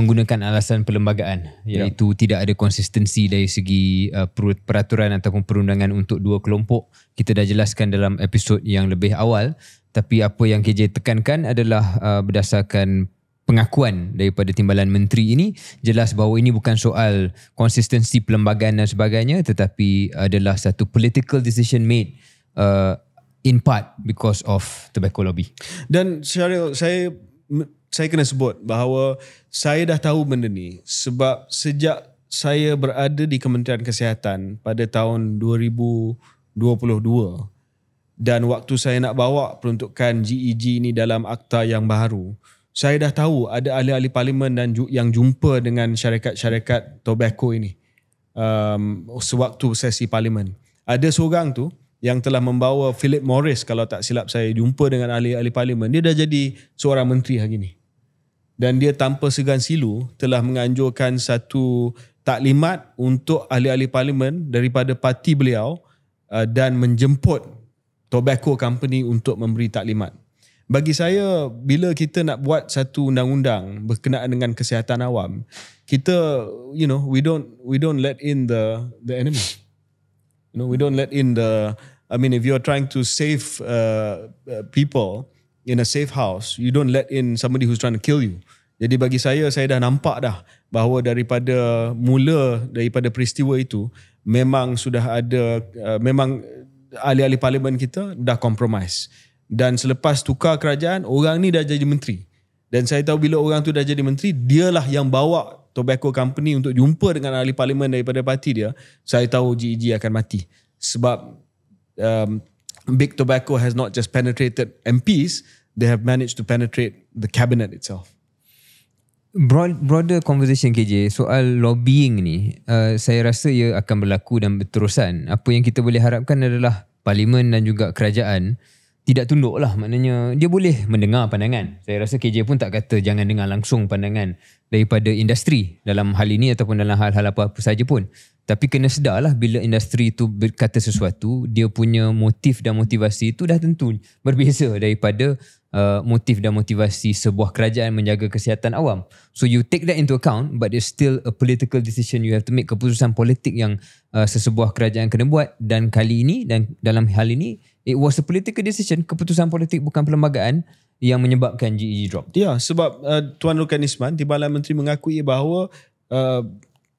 menggunakan alasan perlembagaan ya. iaitu yeah. tidak ada konsistensi dari segi uh, peraturan ataupun perundangan untuk dua kelompok kita dah jelaskan dalam episod yang lebih awal tapi apa yang KJ tekankan adalah uh, berdasarkan pengakuan daripada timbalan menteri ini jelas bahawa ini bukan soal konsistensi perlembagaan dan sebagainya tetapi adalah satu political decision made uh, in part because of tobacco lobby. Dan Syaril, saya saya kena sebut bahawa saya dah tahu benda ni sebab sejak saya berada di Kementerian Kesihatan pada tahun 2022 dan waktu saya nak bawa peruntukan GEG e ni dalam akta yang baru, saya dah tahu ada ahli-ahli parlimen dan yang jumpa dengan syarikat-syarikat tobacco ini um, sewaktu sesi parlimen. Ada seorang tu, yang telah membawa Philip Morris kalau tak silap saya jumpa dengan ahli-ahli parlimen dia dah jadi seorang menteri hari ini dan dia tanpa segan silu telah menganjurkan satu taklimat untuk ahli-ahli parlimen daripada parti beliau uh, dan menjemput tobacco company untuk memberi taklimat. Bagi saya bila kita nak buat satu undang-undang berkenaan dengan kesihatan awam, kita you know we don't we don't let in the the enemy. You know we don't let in the I mean, if you're trying to save uh, uh, people in a safe house, you don't let in somebody who's trying to kill you. Jadi bagi saya, saya dah nampak dah bahawa daripada mula daripada peristiwa itu, memang sudah ada, uh, memang ahli-ahli parlimen kita dah kompromis. Dan selepas tukar kerajaan, orang ni dah jadi menteri. Dan saya tahu bila orang tu dah jadi menteri, dialah yang bawa tobacco company untuk jumpa dengan ahli parlimen daripada parti dia. Saya tahu GEG e akan mati. Sebab um, big tobacco has not just penetrated MPs, they have managed to penetrate the cabinet itself. Broad, broader conversation KJ soal lobbying ni uh, saya rasa ia akan berlaku dan berterusan apa yang kita boleh harapkan adalah parlimen dan juga kerajaan tidak tunduk lah maknanya dia boleh mendengar pandangan. Saya rasa KJ pun tak kata jangan dengar langsung pandangan daripada industri dalam hal ini ataupun dalam hal-hal apa-apa saja pun. Tapi kena sedarlah bila industri itu berkata sesuatu, dia punya motif dan motivasi itu dah tentu berbeza daripada uh, motif dan motivasi sebuah kerajaan menjaga kesihatan awam. So you take that into account but it's still a political decision you have to make, keputusan politik yang uh, sesebuah kerajaan kena buat dan kali ini dan dalam hal ini it was a political decision keputusan politik bukan perlembagaan yang menyebabkan GEG e drop ya sebab uh, Tuan Rukan Isman Timbalan Menteri mengakui bahawa uh,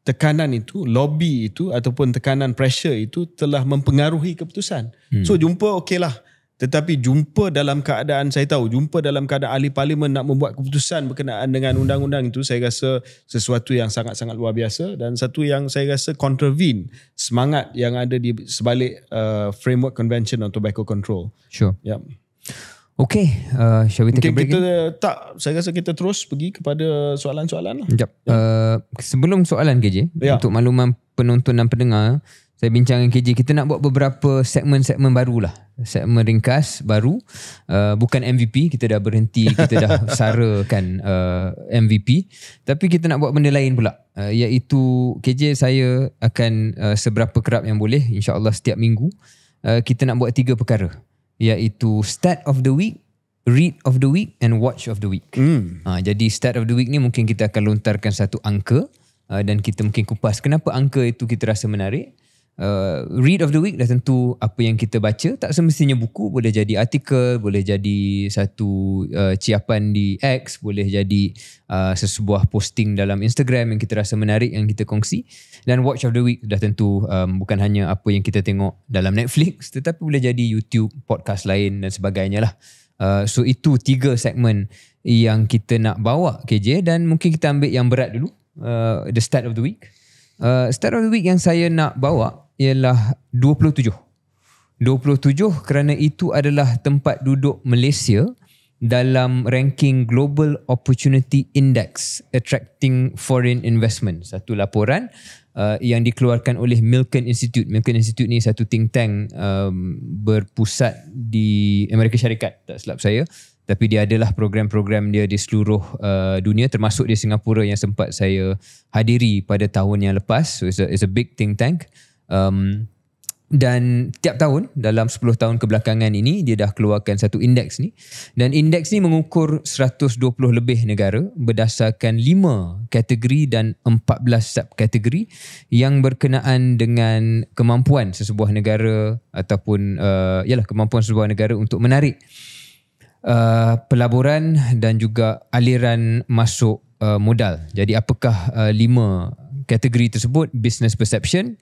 tekanan itu lobby itu ataupun tekanan pressure itu telah mempengaruhi keputusan hmm. so jumpa okeylah lah tetapi jumpa dalam keadaan saya tahu, jumpa dalam keadaan ahli parlimen nak membuat keputusan berkenaan dengan undang-undang itu saya rasa sesuatu yang sangat-sangat luar biasa dan satu yang saya rasa contravene semangat yang ada di sebalik uh, framework convention on tobacco control. Sure. Yep. Okay, uh, shall we take okay, a break? Kita, tak, saya rasa kita terus pergi kepada soalan-soalan. Lah. Sekejap, yep. uh, sebelum soalan KJ, yeah. untuk makluman penonton dan pendengar, saya bincang dengan KJ kita nak buat beberapa segmen-segmen baru lah segmen ringkas baru uh, bukan MVP kita dah berhenti kita dah sarakan uh, MVP tapi kita nak buat benda lain pula uh, iaitu KJ saya akan uh, seberapa kerap yang boleh insya Allah setiap minggu uh, kita nak buat tiga perkara iaitu stat of the week read of the week and watch of the week mm. uh, jadi stat of the week ni mungkin kita akan lontarkan satu angka uh, dan kita mungkin kupas kenapa angka itu kita rasa menarik uh, read of the week dah tentu apa yang kita baca tak semestinya buku boleh jadi artikel boleh jadi satu uh, ciapan di X boleh jadi uh, sesebuah posting dalam Instagram yang kita rasa menarik yang kita kongsi dan watch of the week dah tentu um, bukan hanya apa yang kita tengok dalam Netflix tetapi boleh jadi YouTube podcast lain dan sebagainya lah uh, so itu tiga segmen yang kita nak bawa KJ dan mungkin kita ambil yang berat dulu uh, the start of the week Uh, start of the week yang saya nak bawa ialah 27. 27 kerana itu adalah tempat duduk Malaysia dalam ranking Global Opportunity Index Attracting Foreign Investment. Satu laporan uh, yang dikeluarkan oleh Milken Institute. Milken Institute ni satu think tank um, berpusat di Amerika Syarikat, tak silap saya. Tapi dia adalah program-program dia di seluruh uh, dunia termasuk di Singapura yang sempat saya hadiri pada tahun yang lepas. So it's a, it's a big think tank um, dan tiap tahun dalam 10 tahun kebelakangan ini dia dah keluarkan satu indeks ni dan indeks ni mengukur 120 lebih negara berdasarkan 5 kategori dan 14 subkategori yang berkenaan dengan kemampuan sesebuah negara ataupun uh, yalah kemampuan sesebuah negara untuk menarik uh, pelaburan dan juga aliran masuk uh, modal. Jadi apakah uh, 5 kategori tersebut? Business perception,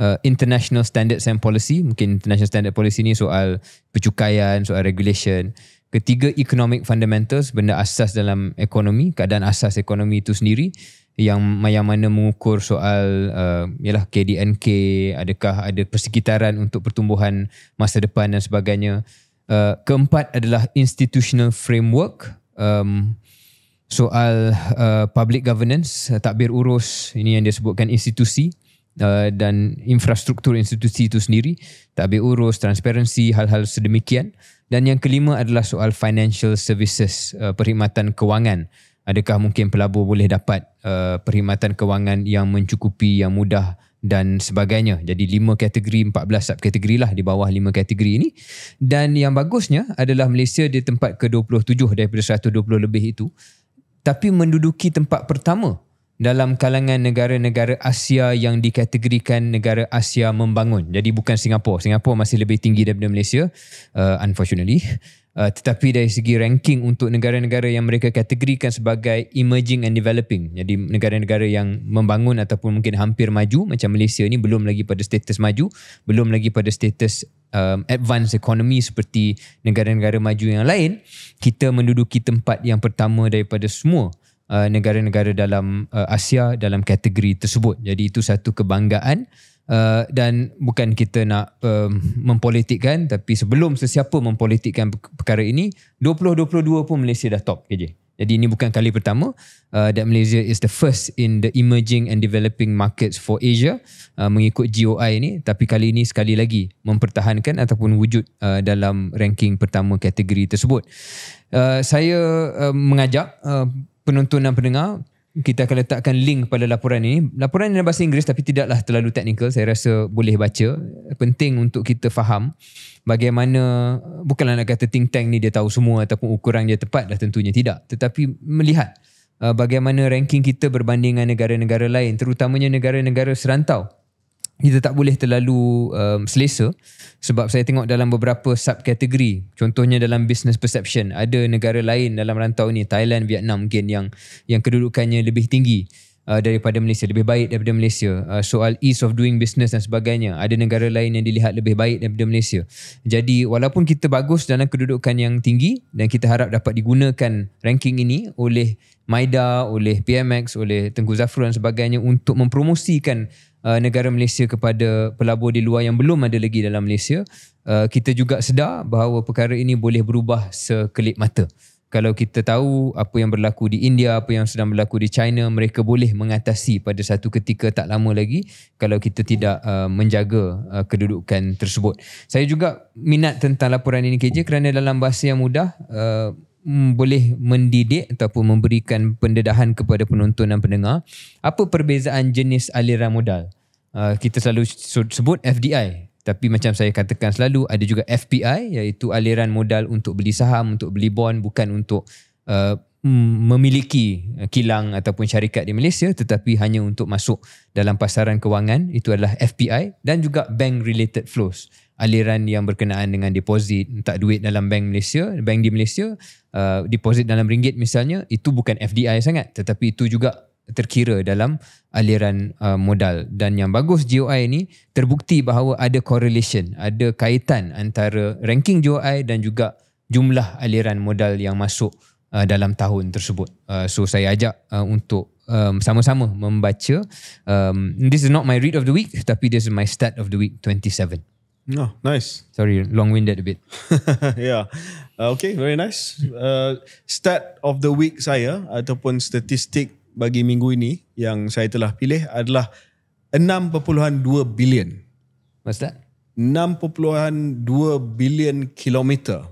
uh, international standards and policy. Mungkin international standard policy ni soal percukaian, soal regulation. Ketiga, economic fundamentals, benda asas dalam ekonomi, keadaan asas ekonomi itu sendiri yang yang mana mengukur soal uh, ialah KDNK, adakah ada persekitaran untuk pertumbuhan masa depan dan sebagainya. Uh, keempat adalah institutional framework, um, soal uh, public governance, takbir urus, ini yang dia sebutkan institusi uh, dan infrastruktur institusi itu sendiri, tabi urus, transparansi, hal-hal sedemikian. Dan yang kelima adalah soal financial services, uh, perkhidmatan kewangan. Adakah mungkin pelabur boleh dapat uh, perkhidmatan kewangan yang mencukupi, yang mudah dan sebagainya. Jadi lima kategori, empat belas sub kategori lah di bawah lima kategori ini. Dan yang bagusnya adalah Malaysia di tempat ke-27 daripada 120 lebih itu. Tapi menduduki tempat pertama dalam kalangan negara-negara Asia yang dikategorikan negara Asia membangun. Jadi bukan Singapura. Singapura masih lebih tinggi daripada Malaysia, uh, unfortunately. Uh, tetapi dari segi ranking untuk negara-negara yang mereka kategorikan sebagai emerging and developing. Jadi negara-negara yang membangun ataupun mungkin hampir maju macam Malaysia ni belum lagi pada status maju, belum lagi pada status um, advanced economy seperti negara-negara maju yang lain, kita menduduki tempat yang pertama daripada semua. Uh, negara-negara dalam uh, Asia dalam kategori tersebut. Jadi itu satu kebanggaan uh, dan bukan kita nak um, mempolitikkan tapi sebelum sesiapa mempolitikkan perkara ini 2022 pun Malaysia dah top KJ. Jadi ini bukan kali pertama uh, that Malaysia is the first in the emerging and developing markets for Asia uh, mengikut GOI ini tapi kali ini sekali lagi mempertahankan ataupun wujud uh, dalam ranking pertama kategori tersebut. Uh, saya uh, mengajak uh, penonton dan pendengar kita akan letakkan link pada laporan ini. Laporan ini dalam bahasa Inggeris tapi tidaklah terlalu teknikal. Saya rasa boleh baca. Penting untuk kita faham bagaimana, bukanlah nak kata think tank ni dia tahu semua ataupun ukuran dia tepat lah tentunya tidak. Tetapi melihat uh, bagaimana ranking kita berbanding dengan negara-negara lain terutamanya negara-negara serantau kita tak boleh terlalu um, selesa sebab saya tengok dalam beberapa subkategori contohnya dalam business perception ada negara lain dalam rantau ni Thailand Vietnam mungkin yang yang kedudukannya lebih tinggi uh, daripada Malaysia lebih baik daripada Malaysia uh, soal ease of doing business dan sebagainya ada negara lain yang dilihat lebih baik daripada Malaysia jadi walaupun kita bagus dalam kedudukan yang tinggi dan kita harap dapat digunakan ranking ini oleh Maida oleh PMX oleh Tengku Zafrul dan sebagainya untuk mempromosikan uh, negara Malaysia kepada pelabur di luar yang belum ada lagi dalam Malaysia, uh, kita juga sedar bahawa perkara ini boleh berubah sekelip mata. Kalau kita tahu apa yang berlaku di India, apa yang sedang berlaku di China, mereka boleh mengatasi pada satu ketika tak lama lagi kalau kita tidak uh, menjaga uh, kedudukan tersebut. Saya juga minat tentang laporan ini KJ kerana dalam bahasa yang mudah uh, mm, boleh mendidik ataupun memberikan pendedahan kepada penonton dan pendengar apa perbezaan jenis aliran modal uh, kita selalu sebut FDI tapi macam saya katakan selalu ada juga FPI iaitu aliran modal untuk beli saham untuk beli bond bukan untuk uh, memiliki kilang ataupun syarikat di Malaysia tetapi hanya untuk masuk dalam pasaran kewangan itu adalah FPI dan juga bank related flows aliran yang berkenaan dengan deposit tak duit dalam bank Malaysia bank di Malaysia uh, deposit dalam ringgit misalnya itu bukan FDI sangat tetapi itu juga terkira dalam aliran uh, modal dan yang bagus GOI ni terbukti bahawa ada correlation ada kaitan antara ranking GOI dan juga jumlah aliran modal yang masuk uh, dalam tahun tersebut uh, so saya ajak uh, untuk um, sama-sama membaca um, this is not my read of the week tapi this is my stat of the week 27 No, nice. Sorry, long-winded a bit. yeah. Uh, okay, very nice. Uh, stat of the week saya ataupun statistik bagi minggu ini yang saya telah pilih adalah 6.2 billion. What's that? 6.2 billion kilometer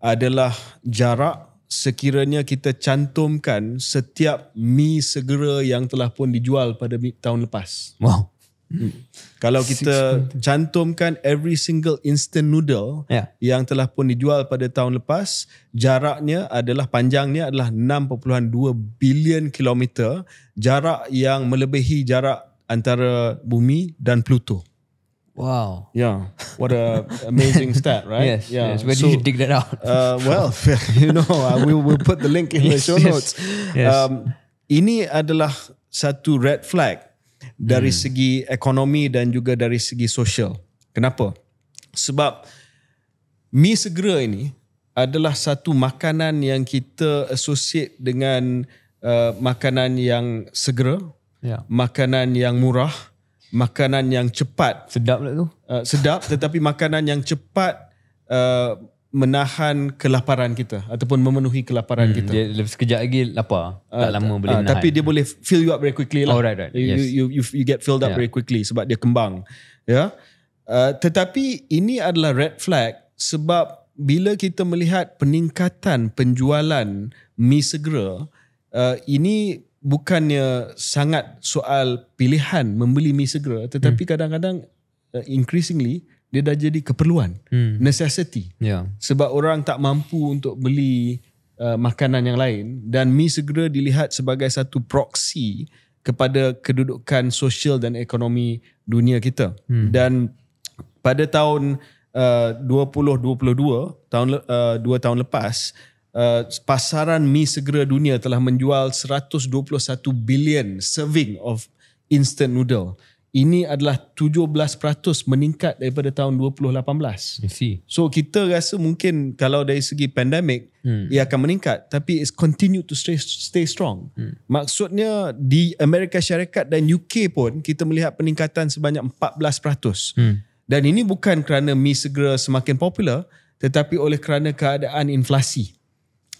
adalah jarak sekiranya kita cantumkan setiap mi segera yang telah pun dijual pada tahun lepas. Wow. Hmm. Kalau kita cantumkan every single instant noodle yeah. yang telah pun dijual pada tahun lepas, jaraknya adalah panjangnya adalah 6.2 bilion kilometer, jarak yang melebihi jarak antara bumi dan Pluto. Wow. Yeah. What a amazing stat, right? Yes. Yeah. Yes. Where did you dig that out? uh, well, you know, uh, we will put the link in yes, the show yes. notes. Yes. Um, ini adalah satu red flag dari hmm. segi ekonomi dan juga dari segi sosial. Kenapa? Sebab mi segera ini adalah satu makanan yang kita associate dengan uh, makanan yang segera, yeah. makanan yang murah, makanan yang cepat. Sedap lah tu. Uh, sedap tetapi makanan yang cepat uh, menahan kelaparan kita ataupun memenuhi kelaparan hmm, kita. Dia lebih sekejap lagi lapar. Uh, tak ah, lama uh, boleh uh, ah, nahan. Tapi dia boleh fill you up very quickly lah. Oh, right, right. Yes. You, you you get filled up yeah. very quickly sebab dia kembang. Ya. Yeah? Uh, tetapi ini adalah red flag sebab bila kita melihat peningkatan penjualan mi segera uh, ini bukannya sangat soal pilihan membeli mi segera tetapi hmm. kadang-kadang uh, increasingly dia dah jadi keperluan hmm. necessity yeah. sebab orang tak mampu untuk beli uh, makanan yang lain dan mi segera dilihat sebagai satu proxy kepada kedudukan sosial dan ekonomi dunia kita hmm. dan pada tahun uh, 2022 tahun 2 uh, tahun lepas uh, pasaran mi segera dunia telah menjual 121 bilion serving of instant noodle ini adalah 17% meningkat daripada tahun 2018. So kita rasa mungkin kalau dari segi pandemik hmm. ia akan meningkat tapi it's continue to stay stay strong. Hmm. Maksudnya di Amerika Syarikat dan UK pun kita melihat peningkatan sebanyak 14%. Hmm. Dan ini bukan kerana mi segera semakin popular tetapi oleh kerana keadaan inflasi.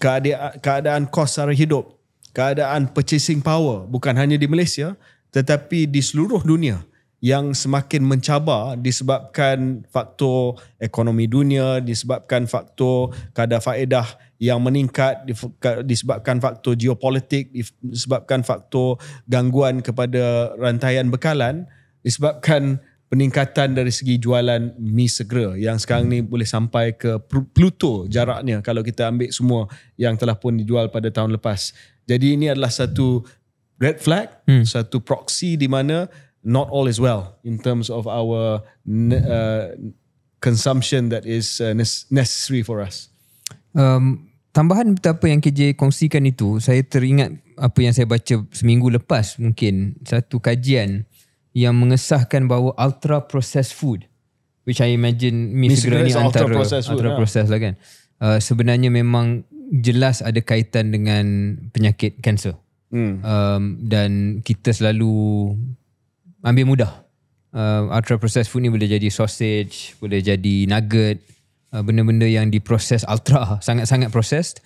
Keadaan keadaan kos sara hidup, keadaan purchasing power bukan hanya di Malaysia tetapi di seluruh dunia yang semakin mencabar disebabkan faktor ekonomi dunia, disebabkan faktor kadar faedah yang meningkat, disebabkan faktor geopolitik, disebabkan faktor gangguan kepada rantaian bekalan, disebabkan peningkatan dari segi jualan mi segera yang sekarang hmm. ni boleh sampai ke Pluto jaraknya kalau kita ambil semua yang telah pun dijual pada tahun lepas. Jadi ini adalah satu red flag, hmm. satu proxy di mana not all is well in terms of our uh, consumption that is uh, necessary for us. Um, tambahan apa yang KJ kongsikan itu, saya teringat apa yang saya baca seminggu lepas mungkin, satu kajian yang mengesahkan bahawa ultra processed food, which I imagine mie segera ni antara food, ultra ya. processed yeah. lah kan, uh, sebenarnya memang jelas ada kaitan dengan penyakit kanser. Hmm. Um, dan kita selalu ambil mudah. Uh, ultra processed food ni boleh jadi sausage, boleh jadi nugget, uh, benda-benda yang diproses ultra, sangat-sangat processed.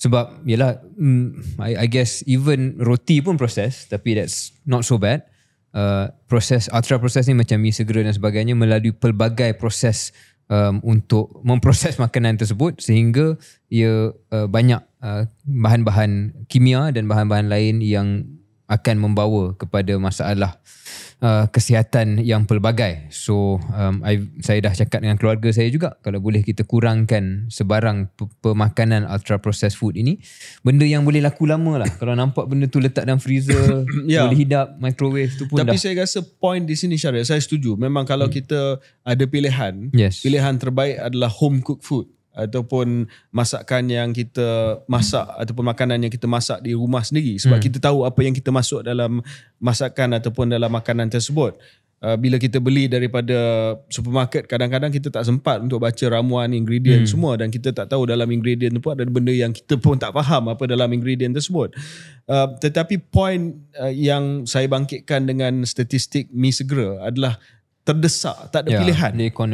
Sebab, yelah, mm, I, I guess even roti pun processed, tapi that's not so bad. Uh, proses ultra processed ni macam mie segera dan sebagainya melalui pelbagai proses um, untuk memproses makanan tersebut sehingga ia uh, banyak uh, bahan-bahan kimia dan bahan-bahan lain yang akan membawa kepada masalah uh, kesihatan yang pelbagai. So um, I, saya dah cakap dengan keluarga saya juga kalau boleh kita kurangkan sebarang pemakanan ultra processed food ini. Benda yang boleh laku lama lah. kalau nampak benda tu letak dalam freezer, yeah. boleh hidap, microwave tu pun Tapi dah. Tapi saya rasa point di sini Syariah, saya setuju. Memang kalau hmm. kita ada pilihan, yes. pilihan terbaik adalah home cooked food ataupun masakan yang kita masak hmm. ataupun makanan yang kita masak di rumah sendiri sebab hmm. kita tahu apa yang kita masuk dalam masakan ataupun dalam makanan tersebut Uh, bila kita beli daripada supermarket kadang-kadang kita tak sempat untuk baca ramuan ingredient hmm. semua dan kita tak tahu dalam ingredient tu pun ada benda yang kita pun tak faham apa dalam ingredient tersebut. Uh, tetapi point uh, yang saya bangkitkan dengan statistik mi segera adalah terdesak, tak ada yeah, pilihan.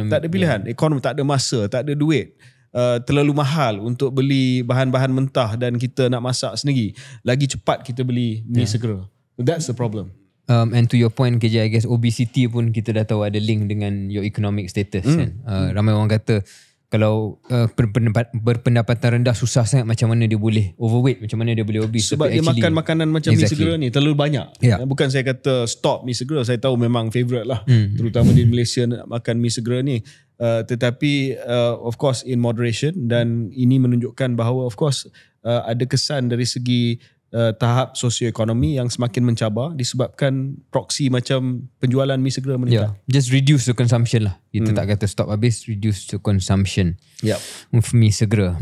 tak ada pilihan, yeah. ekonomi tak ada masa, tak ada duit. Uh, terlalu mahal untuk beli bahan-bahan mentah dan kita nak masak sendiri. Lagi cepat kita beli mie yeah. segera. That's the problem. Um, and to your point KJ, I guess obesity pun kita dah tahu ada link dengan your economic status mm. kan. Uh, mm. Ramai orang kata kalau uh, berpendapatan rendah susah sangat macam mana dia boleh overweight, macam mana dia boleh obese. Sebab Tapi dia actually, makan makanan macam exactly. mie segera ni terlalu banyak. Yeah. Ya. Bukan saya kata stop mie segera, saya tahu memang favourite lah. Mm. Terutama di Malaysia nak makan mie segera ni. Uh, tetapi uh, of course in moderation dan ini menunjukkan bahawa of course uh, ada kesan dari segi uh, tahap sosioekonomi yang semakin mencabar disebabkan proksi macam penjualan mie segera meningkat. Yeah. Just reduce the consumption lah. Kita hmm. tak kata stop habis, reduce the consumption yep. Ya. of mie segera.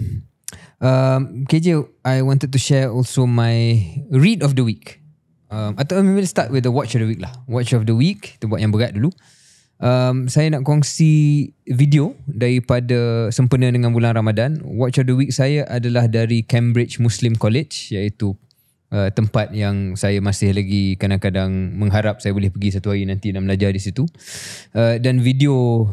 Um, KJ, I wanted to share also my read of the week. Um, atau maybe start with the watch of the week lah. Watch of the week, kita buat yang berat dulu um, saya nak kongsi video daripada sempena dengan bulan Ramadan. Watch of the week saya adalah dari Cambridge Muslim College iaitu uh, tempat yang saya masih lagi kadang-kadang mengharap saya boleh pergi satu hari nanti dan belajar di situ. Uh, dan video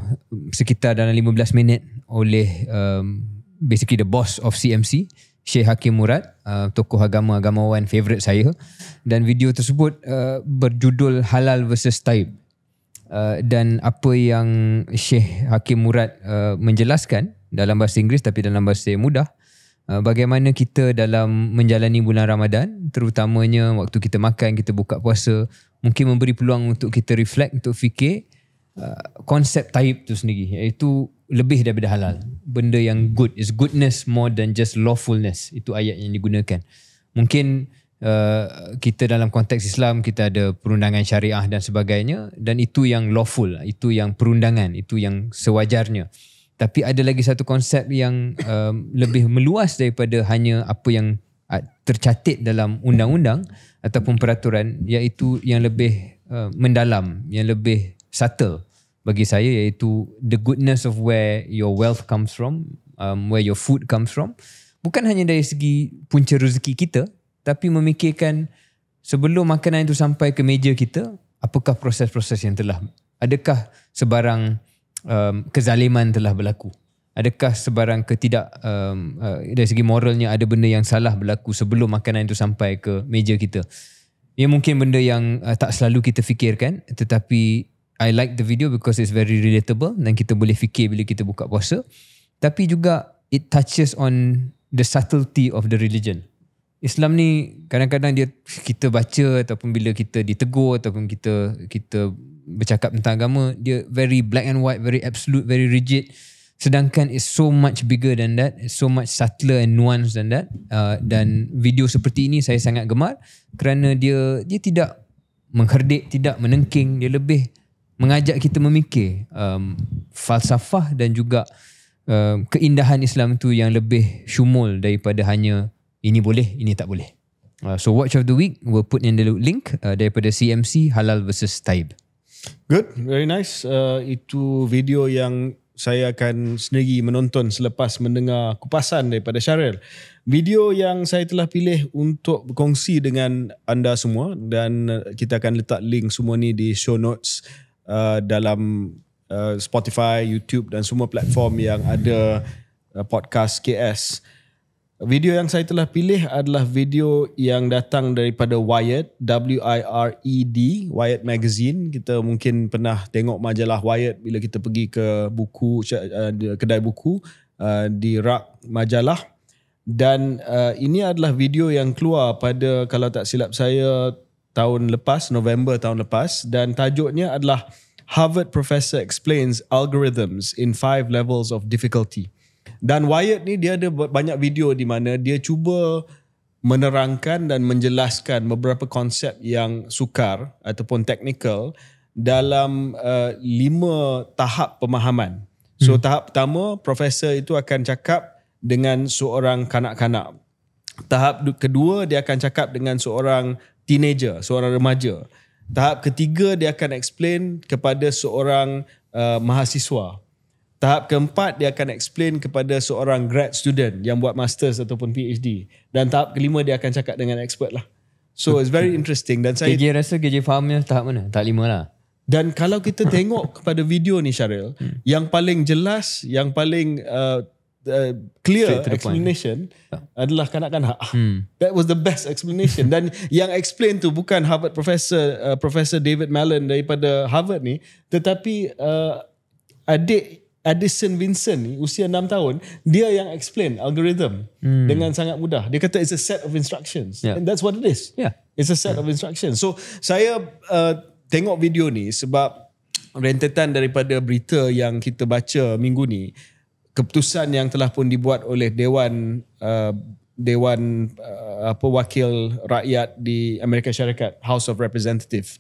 sekitar dalam 15 minit oleh um, basically the boss of CMC Syekh Hakim Murad, uh, tokoh agama-agamawan favourite saya. Dan video tersebut uh, berjudul Halal versus Taib. Uh, dan apa yang Syekh Hakim Murad uh, menjelaskan dalam bahasa Inggeris tapi dalam bahasa yang mudah uh, bagaimana kita dalam menjalani bulan Ramadan terutamanya waktu kita makan kita buka puasa mungkin memberi peluang untuk kita reflect untuk fikir uh, konsep taib tu sendiri iaitu lebih daripada halal benda yang good is goodness more than just lawfulness itu ayat yang digunakan mungkin Uh, kita dalam konteks Islam kita ada perundangan syariah dan sebagainya dan itu yang lawful itu yang perundangan itu yang sewajarnya tapi ada lagi satu konsep yang um, lebih meluas daripada hanya apa yang uh, tercatat dalam undang-undang ataupun peraturan iaitu yang lebih uh, mendalam yang lebih subtle bagi saya iaitu the goodness of where your wealth comes from um, where your food comes from bukan hanya dari segi punca rezeki kita tapi memikirkan sebelum makanan itu sampai ke meja kita, apakah proses-proses yang telah adakah sebarang um, kezaliman telah berlaku? Adakah sebarang ketidak um, uh, dari segi moralnya ada benda yang salah berlaku sebelum makanan itu sampai ke meja kita? Ia mungkin benda yang uh, tak selalu kita fikirkan tetapi I like the video because it's very relatable dan kita boleh fikir bila kita buka puasa. Tapi juga it touches on the subtlety of the religion. Islam ni kadang-kadang dia kita baca ataupun bila kita ditegur ataupun kita kita bercakap tentang agama dia very black and white very absolute very rigid sedangkan it's so much bigger than that it's so much subtler and nuanced than that uh, dan video seperti ini saya sangat gemar kerana dia dia tidak mengherdik tidak menengking dia lebih mengajak kita memikir um, falsafah dan juga um, keindahan Islam tu yang lebih syumul daripada hanya ini boleh, ini tak boleh. Uh, so watch of the week, we'll put in the link uh, daripada CMC Halal versus Taib. Good, very nice. Uh, itu video yang saya akan sendiri menonton selepas mendengar kupasan daripada Syaril. Video yang saya telah pilih untuk berkongsi dengan anda semua dan uh, kita akan letak link semua ni di show notes uh, dalam uh, Spotify, YouTube dan semua platform yang ada uh, podcast KS. Video yang saya telah pilih adalah video yang datang daripada Wired, W-I-R-E-D, Wired Magazine. Kita mungkin pernah tengok majalah Wired bila kita pergi ke buku eh, kedai buku eh, di rak majalah. Dan eh, ini adalah video yang keluar pada kalau tak silap saya tahun lepas, November tahun lepas. Dan tajuknya adalah Harvard Professor Explains Algorithms in Five Levels of Difficulty. Dan Wyatt ni dia ada banyak video di mana dia cuba menerangkan dan menjelaskan beberapa konsep yang sukar ataupun teknikal dalam uh, lima tahap pemahaman. So hmm. tahap pertama, profesor itu akan cakap dengan seorang kanak-kanak. Tahap kedua, dia akan cakap dengan seorang teenager, seorang remaja. Tahap ketiga, dia akan explain kepada seorang uh, mahasiswa. Tahap keempat dia akan explain kepada seorang grad student yang buat masters ataupun PhD. Dan tahap kelima dia akan cakap dengan expert lah. So it's very interesting. Dan saya KJ rasa KJ fahamnya tahap mana? Tahap lima lah. Dan kalau kita tengok kepada video ni Syaril, hmm. yang paling jelas, yang paling uh, uh, clear explanation adalah kanak-kanak. Hmm. That was the best explanation. Dan yang explain tu bukan Harvard Professor, uh, Professor David Mellon daripada Harvard ni, tetapi uh, adik Addison Vincent ni usia 6 tahun dia yang explain algorithm hmm. dengan sangat mudah dia kata it's a set of instructions yeah. and that's what it is yeah it's a set yeah. of instructions so saya uh, tengok video ni sebab rentetan daripada berita yang kita baca minggu ni keputusan yang telah pun dibuat oleh dewan uh, dewan uh, apa wakil rakyat di Amerika Syarikat House of Representative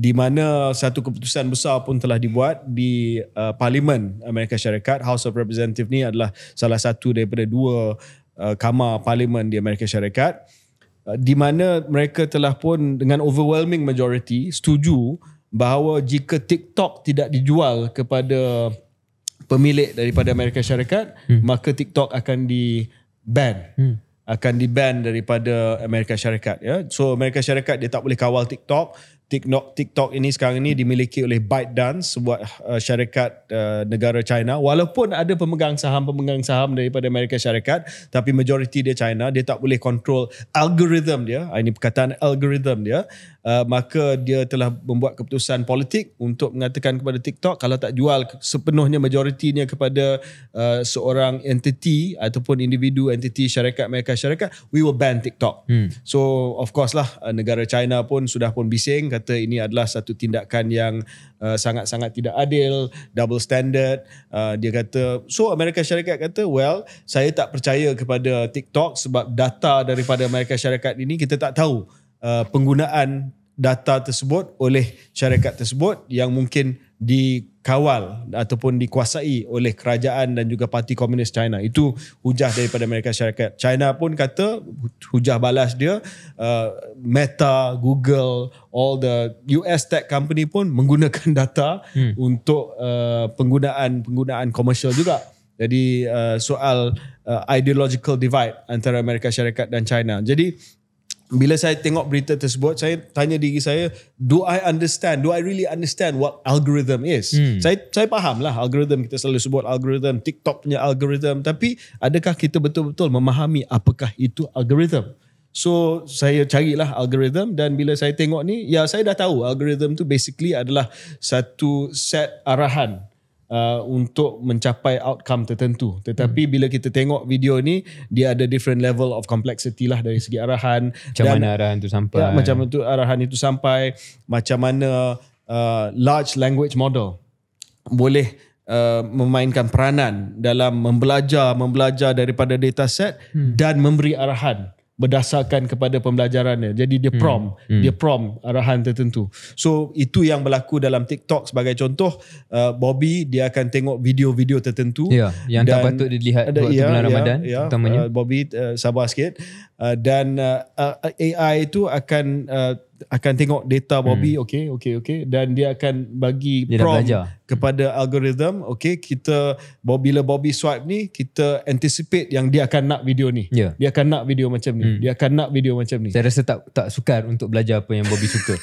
di mana satu keputusan besar pun telah dibuat di uh, Parlimen Amerika Syarikat House of Representatives ni adalah salah satu daripada dua uh, kamar parlimen di Amerika Syarikat uh, di mana mereka telah pun dengan overwhelming majority setuju bahawa jika TikTok tidak dijual kepada pemilik daripada Amerika Syarikat hmm. maka TikTok akan di ban hmm akan ban daripada Amerika Syarikat ya. So Amerika Syarikat dia tak boleh kawal TikTok, TikTok TikTok ini sekarang ini dimiliki oleh ByteDance sebuah uh, syarikat uh, negara China walaupun ada pemegang saham-pemegang saham daripada Amerika Syarikat tapi majoriti dia China dia tak boleh kontrol algorithm dia ah, ini perkataan algorithm dia uh, maka dia telah membuat keputusan politik untuk mengatakan kepada TikTok kalau tak jual sepenuhnya majoritinya kepada uh, seorang entiti ataupun individu entiti syarikat Amerika Syarikat we will ban TikTok hmm. so of course lah uh, negara China pun sudah pun bising kata ini adalah satu tindakan yang uh, sangat-sangat tidak adil, double standard. Uh, dia kata, so Amerika Syarikat kata, well, saya tak percaya kepada TikTok sebab data daripada Amerika Syarikat ini kita tak tahu uh, penggunaan data tersebut oleh syarikat tersebut yang mungkin dikawal ataupun dikuasai oleh kerajaan dan juga parti komunis China. Itu hujah daripada Amerika Syarikat. China pun kata hujah balas dia uh, Meta, Google, all the US tech company pun menggunakan data hmm. untuk penggunaan-penggunaan uh, komersial juga. Jadi uh, soal uh, ideological divide antara Amerika Syarikat dan China. Jadi bila saya tengok berita tersebut, saya tanya diri saya, do I understand, do I really understand what algorithm is? Hmm. Saya, saya faham lah algorithm, kita selalu sebut algorithm, TikTok punya algorithm, tapi adakah kita betul-betul memahami apakah itu algorithm? So saya carilah algorithm dan bila saya tengok ni, ya saya dah tahu algorithm tu basically adalah satu set arahan uh, untuk mencapai outcome tertentu. Tetapi hmm. bila kita tengok video ni, dia ada different level of complexity lah dari segi arahan. Macam dan, mana arahan tu sampai. Ya, macam mana arahan itu sampai. Macam mana uh, large language model boleh Uh, memainkan peranan dalam membelajar membelajar daripada data set hmm. dan memberi arahan berdasarkan kepada pembelajarannya. Jadi dia hmm. prom, hmm. dia prom arahan tertentu. So itu yang berlaku dalam TikTok sebagai contoh, uh, Bobby dia akan tengok video-video tertentu. Ya, yang dan, tak dilihat waktu ya, bulan ya, Ramadan ya, utamanya. Uh, Bobby uh, sabar sikit. Uh, dan uh, uh AI itu akan uh, akan tengok data Bobby hmm. okay, okay. okey dan dia akan bagi dia prompt kepada hmm. okay. okey kita bila Bobby swipe ni kita anticipate yang dia akan nak video ni yeah. dia akan nak video macam ni hmm. dia akan nak video macam ni saya rasa tak tak sukar untuk belajar apa yang Bobby suka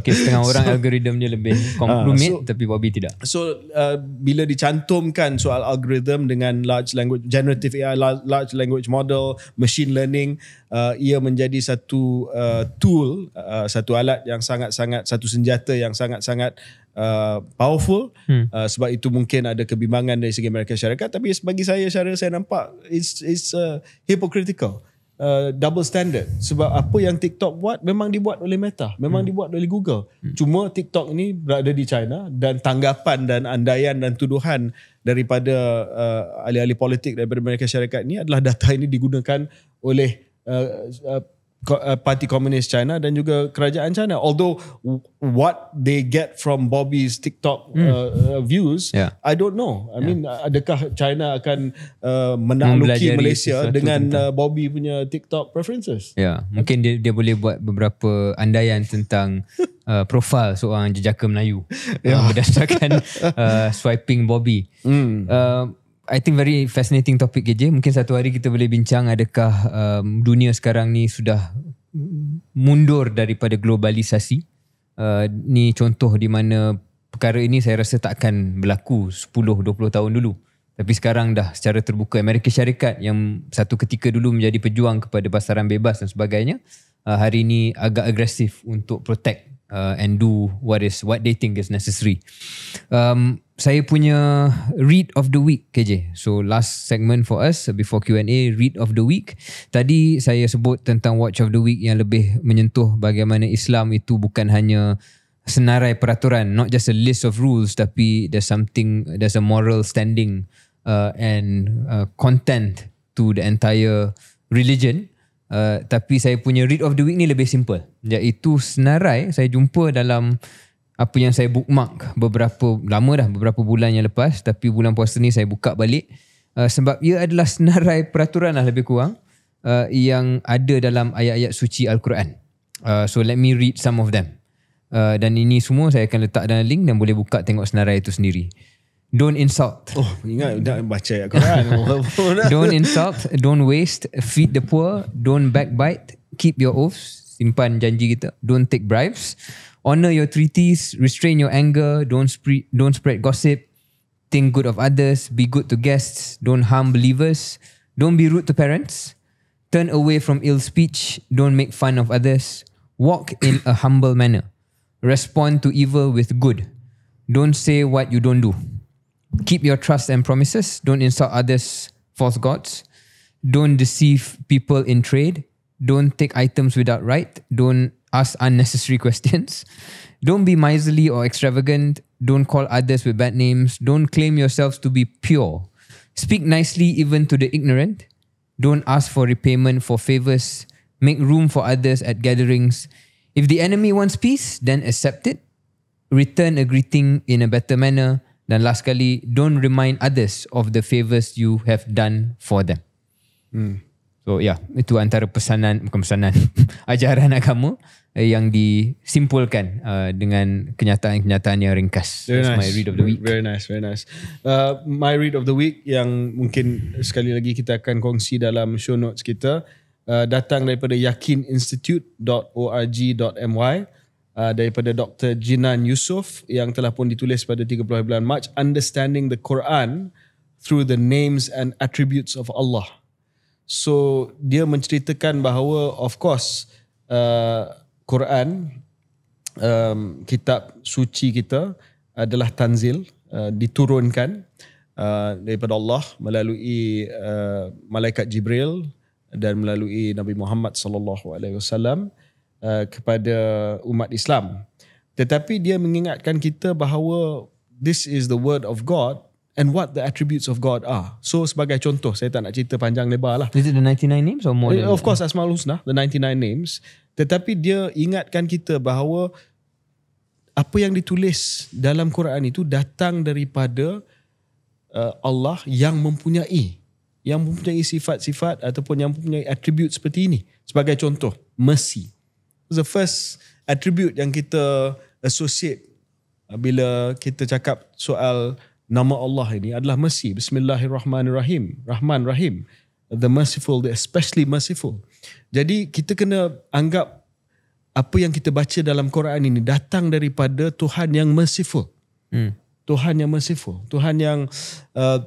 Okay, ha, setengah orang so, algorithm dia lebih ha, compromise uh, so, tapi Bobby tidak so uh, bila dicantumkan soal algorithm dengan large language generative AI large language model machine learning uh, ia menjadi satu uh, tool, uh, satu alat yang sangat-sangat, satu senjata yang sangat-sangat uh, powerful. Hmm. Uh, sebab itu mungkin ada kebimbangan dari segi mereka syarikat. Tapi bagi saya secara saya nampak it's it's uh, hypocritical. Uh, double standard sebab apa yang TikTok buat memang dibuat oleh Meta memang hmm. dibuat oleh Google hmm. cuma TikTok ni berada di China dan tanggapan dan andaian dan tuduhan daripada uh, ahli-ahli politik daripada mereka syarikat ni adalah data ini digunakan oleh uh, uh, uh, Parti Komunis China dan juga Kerajaan China. Although what they get from Bobby's TikTok mm. uh, views, yeah. I don't know. I yeah. mean, adakah China akan uh, menakluki Malaysia dengan uh, Bobby punya TikTok preferences? Ya, yeah. mungkin dia dia boleh buat beberapa andaian tentang uh, profil seorang jejaka Melayu yeah. uh, berdasarkan uh, swiping Bobby. Mm. Uh, I think very fascinating topic KJ. Mungkin satu hari kita boleh bincang adakah um, dunia sekarang ni sudah mundur daripada globalisasi. Uh, ni contoh di mana perkara ini saya rasa takkan berlaku 10-20 tahun dulu. Tapi sekarang dah secara terbuka Amerika Syarikat yang satu ketika dulu menjadi pejuang kepada pasaran bebas dan sebagainya. Uh, hari ini agak agresif untuk protect uh, and do what is what they think is necessary. Um, saya punya read of the week KJ. So last segment for us before Q&A read of the week. Tadi saya sebut tentang watch of the week yang lebih menyentuh bagaimana Islam itu bukan hanya senarai peraturan, not just a list of rules tapi there's something there's a moral standing uh, and uh, content to the entire religion. Uh, tapi saya punya read of the week ni lebih simple. Iaitu senarai saya jumpa dalam apa yang saya bookmark beberapa lama dah beberapa bulan yang lepas tapi bulan puasa ni saya buka balik uh, sebab ia adalah senarai peraturan lah lebih kurang uh, yang ada dalam ayat-ayat suci Al-Quran. Uh, so let me read some of them. Uh, dan ini semua saya akan letak dalam link dan boleh buka tengok senarai itu sendiri. Don't insult. Oh, ingat dah baca ayat Quran. don't insult, don't waste, feed the poor, don't backbite, keep your oaths, simpan janji kita. Don't take bribes. Honor your treaties, restrain your anger, don't, don't spread gossip, think good of others, be good to guests, don't harm believers, don't be rude to parents, turn away from ill speech, don't make fun of others, walk in a humble manner, respond to evil with good, don't say what you don't do, keep your trust and promises, don't insult others, false gods, don't deceive people in trade, don't take items without right, don't ask unnecessary questions. Don't be miserly or extravagant. Don't call others with bad names. Don't claim yourselves to be pure. Speak nicely even to the ignorant. Don't ask for repayment for favors. Make room for others at gatherings. If the enemy wants peace, then accept it. Return a greeting in a better manner. Dan last kali, don't remind others of the favors you have done for them. Hmm. So ya, yeah, itu antara pesanan, bukan pesanan, ajaran agama eh, yang disimpulkan uh, dengan kenyataan-kenyataan yang ringkas. Very That's nice. my read of the week. Very nice, very nice. Uh, my read of the week yang mungkin sekali lagi kita akan kongsi dalam show notes kita uh, datang daripada yakininstitute.org.my uh, daripada Dr. Jinan Yusof yang telah pun ditulis pada 30 bulan Mac Understanding the Quran Through the Names and Attributes of Allah. So dia menceritakan bahawa of course uh, Quran um, kitab suci kita adalah tanzil uh, diturunkan uh, daripada Allah melalui uh, malaikat Jibril dan melalui Nabi Muhammad sallallahu alaihi wasallam uh, kepada umat Islam. Tetapi dia mengingatkan kita bahawa this is the word of God and what the attributes of God are. So sebagai contoh, saya tak nak cerita panjang lebar lah. Is it the 99 names or more? Eh, of course, Asmaul Husna, the 99 names. Tetapi dia ingatkan kita bahawa apa yang ditulis dalam Quran itu datang daripada uh, Allah yang mempunyai yang mempunyai sifat-sifat ataupun yang mempunyai attribute seperti ini. Sebagai contoh, mercy. The first attribute yang kita associate uh, bila kita cakap soal nama Allah ini adalah mercy. Bismillahirrahmanirrahim. Rahman, Rahim. The merciful, the especially merciful. Jadi kita kena anggap apa yang kita baca dalam Quran ini datang daripada Tuhan yang merciful. Hmm. Tuhan yang merciful. Tuhan yang uh,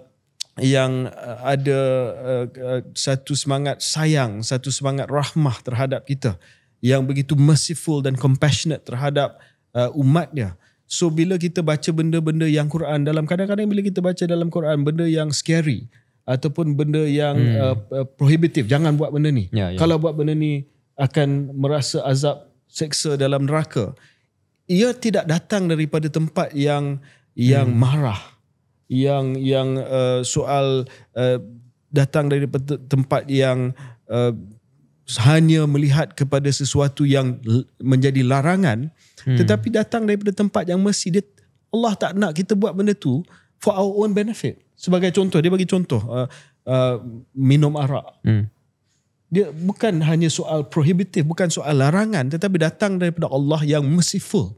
yang uh, ada uh, uh, satu semangat sayang, satu semangat rahmah terhadap kita. Yang begitu merciful dan compassionate terhadap umatnya. Uh, So bila kita baca benda-benda yang Quran dalam kadang-kadang bila kita baca dalam Quran benda yang scary ataupun benda yang hmm. uh, uh, prohibitif jangan buat benda ni. Ya, ya. Kalau buat benda ni akan merasa azab seksa dalam neraka. Ia tidak datang daripada tempat yang yang hmm. marah yang yang uh, soal uh, datang daripada tempat yang uh, hanya melihat kepada sesuatu yang menjadi larangan hmm. tetapi datang daripada tempat yang mesti dia Allah tak nak kita buat benda tu for our own benefit sebagai contoh dia bagi contoh uh, uh, minum arak hmm. dia bukan hanya soal prohibitif bukan soal larangan tetapi datang daripada Allah yang merciful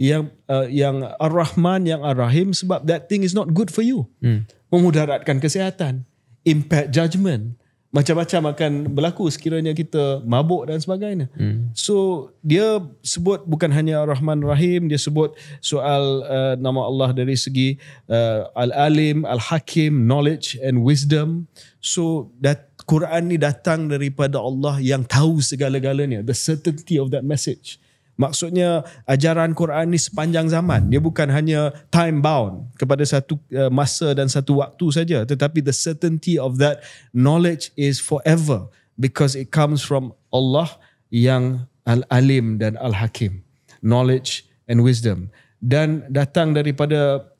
yang uh, yang ar-rahman yang ar-rahim sebab that thing is not good for you hmm. memudaratkan kesihatan impact judgement macam-macam akan berlaku sekiranya kita mabuk dan sebagainya. Hmm. So dia sebut bukan hanya Rahman Rahim, dia sebut soal uh, nama Allah dari segi uh, Al-Alim, Al-Hakim, knowledge and wisdom. So that Quran ni datang daripada Allah yang tahu segala-galanya. The certainty of that message. Maksudnya ajaran Quran ni sepanjang zaman. Dia bukan hanya time bound kepada satu eh, masa dan satu waktu saja, tetapi the certainty of that knowledge is forever because it comes from Allah yang Al-Alim dan Al-Hakim. Knowledge and wisdom dan datang daripada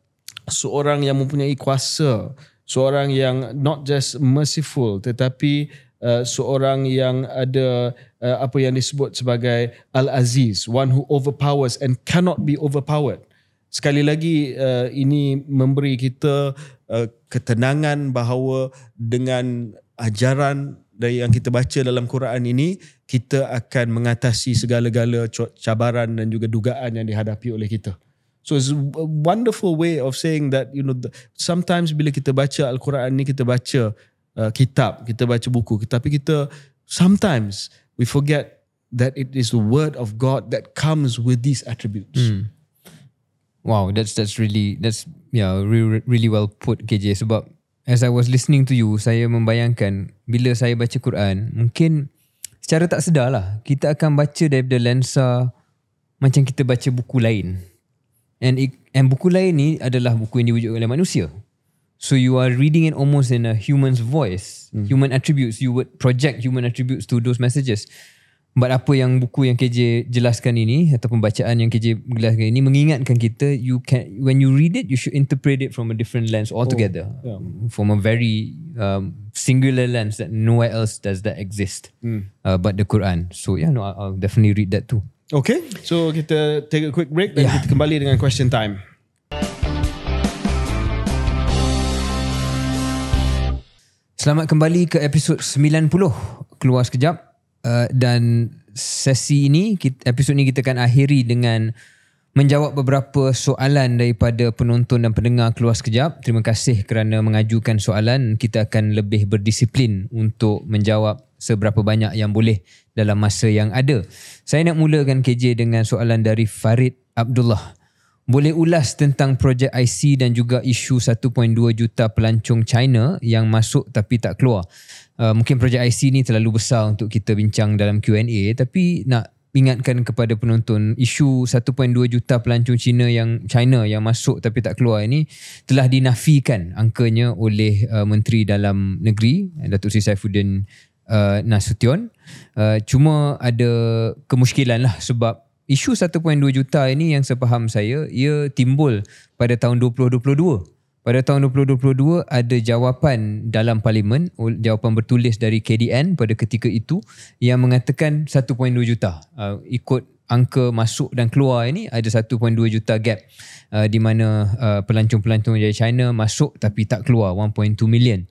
seorang yang mempunyai kuasa, seorang yang not just merciful tetapi uh, seorang yang ada Uh, apa yang disebut sebagai Al-Aziz, one who overpowers and cannot be overpowered. Sekali lagi uh, ini memberi kita uh, ketenangan bahawa dengan ajaran dari yang kita baca dalam Quran ini kita akan mengatasi segala-gala cabaran dan juga dugaan yang dihadapi oleh kita. So it's a wonderful way of saying that you know sometimes bila kita baca Al-Quran ni kita baca uh, kitab, kita baca buku, tapi kita sometimes uh, we forget that it is the word of God that comes with these attributes. Mm. Wow, that's that's really that's yeah re- really well put KJ. Sebab as I was listening to you, saya membayangkan bila saya baca Quran, mungkin secara tak sedar lah kita akan baca daripada lensa macam kita baca buku lain. And it, and buku lain ni adalah buku yang diwujudkan oleh manusia. So you are reading it almost in a human's voice, mm. human attributes. You would project human attributes to those messages. But apa yang buku yang KJ jelaskan ini ataupun bacaan yang KJ jelaskan ini mengingatkan kita, you can when you read it, you should interpret it from a different lens altogether, oh, yeah. from a very um, singular lens that nowhere else does that exist. Mm. Uh, but the Quran. So yeah, no, I'll, I'll definitely read that too. Okay, so kita take a quick break, dan yeah. kita kembali dengan question time. Selamat kembali ke episod 90 keluar sekejap uh, dan sesi ini episod ini kita akan akhiri dengan menjawab beberapa soalan daripada penonton dan pendengar keluar sekejap. Terima kasih kerana mengajukan soalan. Kita akan lebih berdisiplin untuk menjawab seberapa banyak yang boleh dalam masa yang ada. Saya nak mulakan KJ dengan soalan dari Farid Abdullah boleh ulas tentang projek IC dan juga isu 1.2 juta pelancong China yang masuk tapi tak keluar. Uh, mungkin projek IC ni terlalu besar untuk kita bincang dalam Q&A tapi nak ingatkan kepada penonton isu 1.2 juta pelancong China yang China yang masuk tapi tak keluar ini telah dinafikan angkanya oleh uh, Menteri Dalam Negeri Datuk Seri Saifuddin uh, Nasution. Uh, cuma ada kemuskilan lah sebab isu 1.2 juta ini yang sepaham saya ia timbul pada tahun 2022. Pada tahun 2022 ada jawapan dalam parlimen, jawapan bertulis dari KDN pada ketika itu yang mengatakan 1.2 juta uh, ikut angka masuk dan keluar ini ada 1.2 juta gap uh, di mana uh, pelancong-pelancong dari China masuk tapi tak keluar 1.2 million.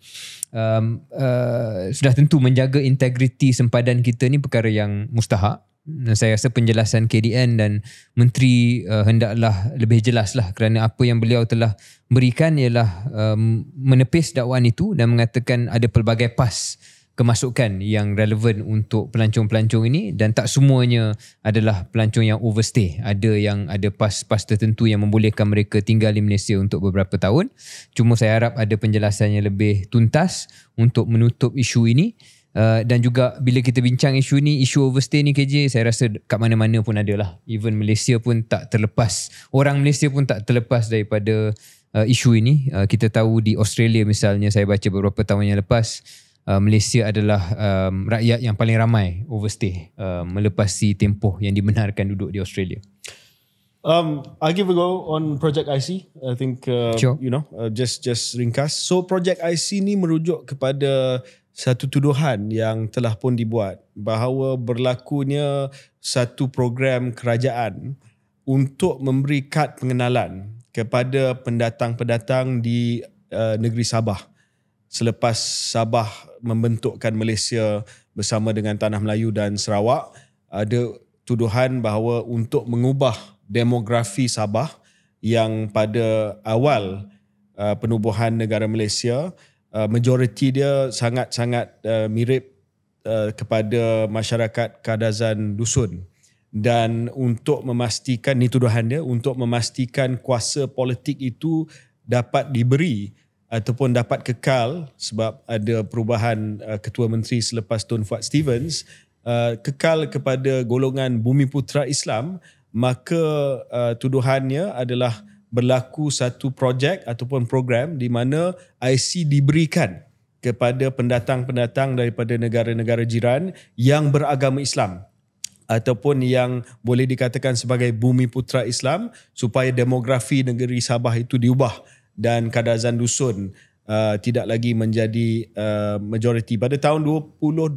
Um, uh, sudah tentu menjaga integriti sempadan kita ni perkara yang mustahak dan saya rasa penjelasan KDN dan menteri uh, hendaklah lebih jelaslah kerana apa yang beliau telah berikan ialah um, menepis dakwaan itu dan mengatakan ada pelbagai pas kemasukan yang relevan untuk pelancong-pelancong ini dan tak semuanya adalah pelancong yang overstay ada yang ada pas-pas tertentu yang membolehkan mereka tinggal di Malaysia untuk beberapa tahun cuma saya harap ada penjelasan yang lebih tuntas untuk menutup isu ini Uh, dan juga bila kita bincang isu ni, isu overstay ni KJ, saya rasa kat mana-mana pun ada lah. Even Malaysia pun tak terlepas, orang Malaysia pun tak terlepas daripada uh, isu ini. Uh, kita tahu di Australia misalnya, saya baca beberapa tahun yang lepas, uh, Malaysia adalah um, rakyat yang paling ramai overstay uh, melepasi tempoh yang dibenarkan duduk di Australia. Um, I'll give a go on Project IC. I think, uh, sure. you know, uh, just just ringkas. So Project IC ni merujuk kepada satu tuduhan yang telah pun dibuat bahawa berlakunya satu program kerajaan untuk memberi kad pengenalan kepada pendatang-pendatang di uh, negeri Sabah selepas Sabah membentukkan Malaysia bersama dengan Tanah Melayu dan Sarawak ada tuduhan bahawa untuk mengubah demografi Sabah yang pada awal uh, penubuhan negara Malaysia Uh, majoriti dia sangat-sangat uh, mirip uh, kepada masyarakat kadazan dusun dan untuk memastikan ni tuduhan dia untuk memastikan kuasa politik itu dapat diberi ataupun dapat kekal sebab ada perubahan uh, ketua menteri selepas Tun Fuad Stevens uh, kekal kepada golongan Bumiputra Islam maka uh, tuduhannya adalah berlaku satu projek ataupun program di mana IC diberikan kepada pendatang-pendatang daripada negara-negara jiran yang beragama Islam ataupun yang boleh dikatakan sebagai bumi putra Islam supaya demografi negeri Sabah itu diubah dan kadazan dusun uh, tidak lagi menjadi uh, majoriti pada tahun 2012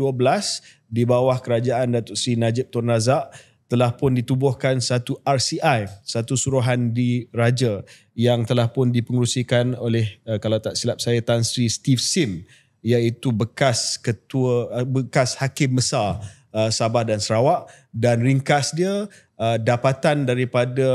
di bawah kerajaan Datuk Seri Najib Tun Razak uh, telah pun ditubuhkan satu RCI, satu suruhan di Raja yang telah pun dipengerusikan oleh eh, kalau tak silap saya Tan Sri Steve Sim iaitu bekas ketua eh, bekas hakim besar eh, Sabah dan Sarawak dan ringkas dia dapatan daripada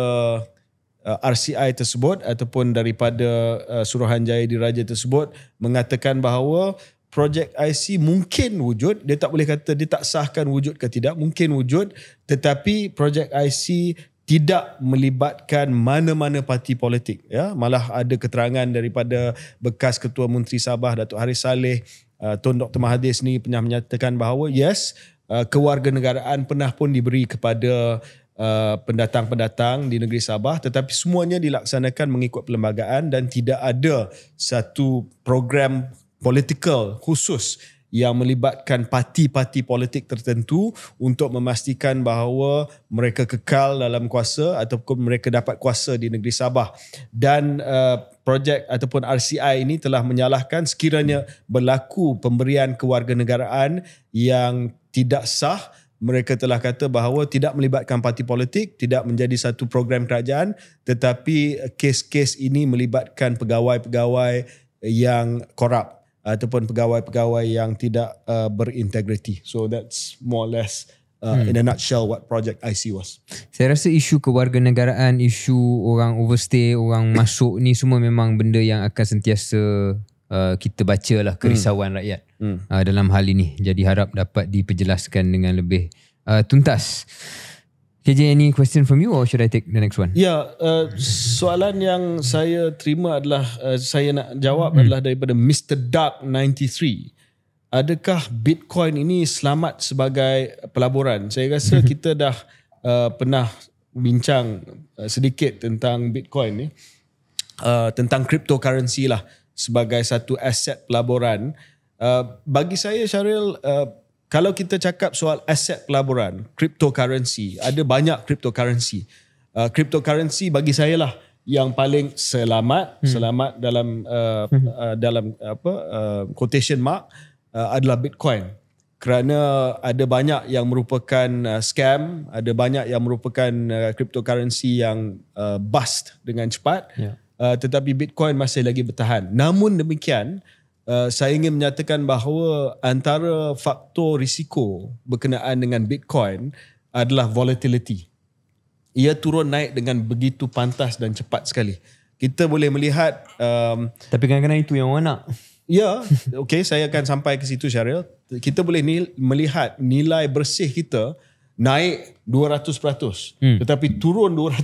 RCI tersebut ataupun daripada Suruhanjaya Diraja tersebut mengatakan bahawa projek IC mungkin wujud dia tak boleh kata dia tak sahkan wujud ke tidak mungkin wujud tetapi projek IC tidak melibatkan mana-mana parti politik ya malah ada keterangan daripada bekas ketua menteri Sabah Datuk Haris Saleh uh, Tun Dr Mahathir sendiri pernah menyatakan bahawa yes uh, kewarganegaraan pernah pun diberi kepada Uh, pendatang-pendatang di negeri Sabah tetapi semuanya dilaksanakan mengikut perlembagaan dan tidak ada satu program political khusus yang melibatkan parti-parti politik tertentu untuk memastikan bahawa mereka kekal dalam kuasa ataupun mereka dapat kuasa di negeri Sabah dan uh, projek ataupun RCI ini telah menyalahkan sekiranya berlaku pemberian kewarganegaraan yang tidak sah mereka telah kata bahawa tidak melibatkan parti politik tidak menjadi satu program kerajaan tetapi kes-kes ini melibatkan pegawai-pegawai yang korup ataupun pegawai-pegawai yang tidak uh, berintegriti. So that's more or less uh, hmm. in a nutshell what project IC was. Saya rasa isu kewarganegaraan, isu orang overstay, orang masuk ni semua memang benda yang akan sentiasa uh, kita baca lah hmm. kerisauan hmm. rakyat hmm. Uh, dalam hal ini. Jadi harap dapat diperjelaskan dengan lebih uh, tuntas. KJ, any question from you or should I take the next one? yeah, uh, soalan yang saya terima adalah, uh, saya nak jawab hmm. adalah daripada Mr. Dark 93. Adakah Bitcoin ini selamat sebagai pelaburan? Saya rasa hmm. kita dah uh, pernah bincang uh, sedikit tentang Bitcoin ni. Uh, tentang cryptocurrency lah sebagai satu aset pelaburan. Uh, bagi saya Syaril, uh, kalau kita cakap soal aset pelaburan, cryptocurrency, ada banyak cryptocurrency. Uh, cryptocurrency bagi saya lah yang paling selamat, hmm. selamat dalam uh, hmm. uh, dalam apa uh, quotation mark uh, adalah Bitcoin. Kerana ada banyak yang merupakan uh, scam, ada banyak yang merupakan uh, cryptocurrency yang uh, bust dengan cepat. Yeah. Uh, tetapi Bitcoin masih lagi bertahan. Namun demikian, uh, Uh, saya ingin menyatakan bahawa antara faktor risiko berkenaan dengan Bitcoin adalah volatility. Ia turun naik dengan begitu pantas dan cepat sekali. Kita boleh melihat... Um, Tapi kadang-kadang itu yang orang nak. Ya, yeah, okay, saya akan sampai ke situ Syaril. Kita boleh nil, melihat nilai bersih kita naik 200% hmm. tetapi turun 200%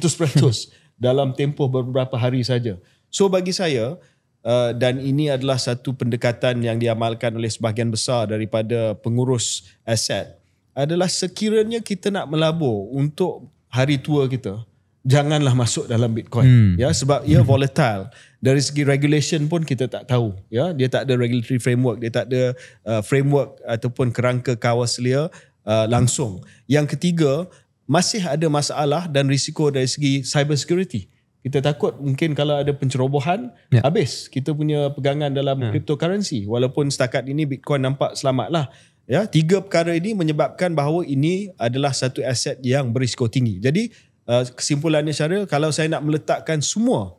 dalam tempoh beberapa hari saja. So bagi saya, Uh, dan ini adalah satu pendekatan yang diamalkan oleh sebahagian besar daripada pengurus aset adalah sekiranya kita nak melabur untuk hari tua kita janganlah masuk dalam bitcoin hmm. ya sebab ia hmm. volatile dari segi regulation pun kita tak tahu ya dia tak ada regulatory framework dia tak ada uh, framework ataupun kerangka kawalselia uh, langsung yang ketiga masih ada masalah dan risiko dari segi cyber security kita takut mungkin kalau ada pencerobohan yeah. habis kita punya pegangan dalam yeah. cryptocurrency walaupun setakat ini bitcoin nampak selamat lah ya tiga perkara ini menyebabkan bahawa ini adalah satu aset yang berisiko tinggi jadi uh, kesimpulannya Syaril kalau saya nak meletakkan semua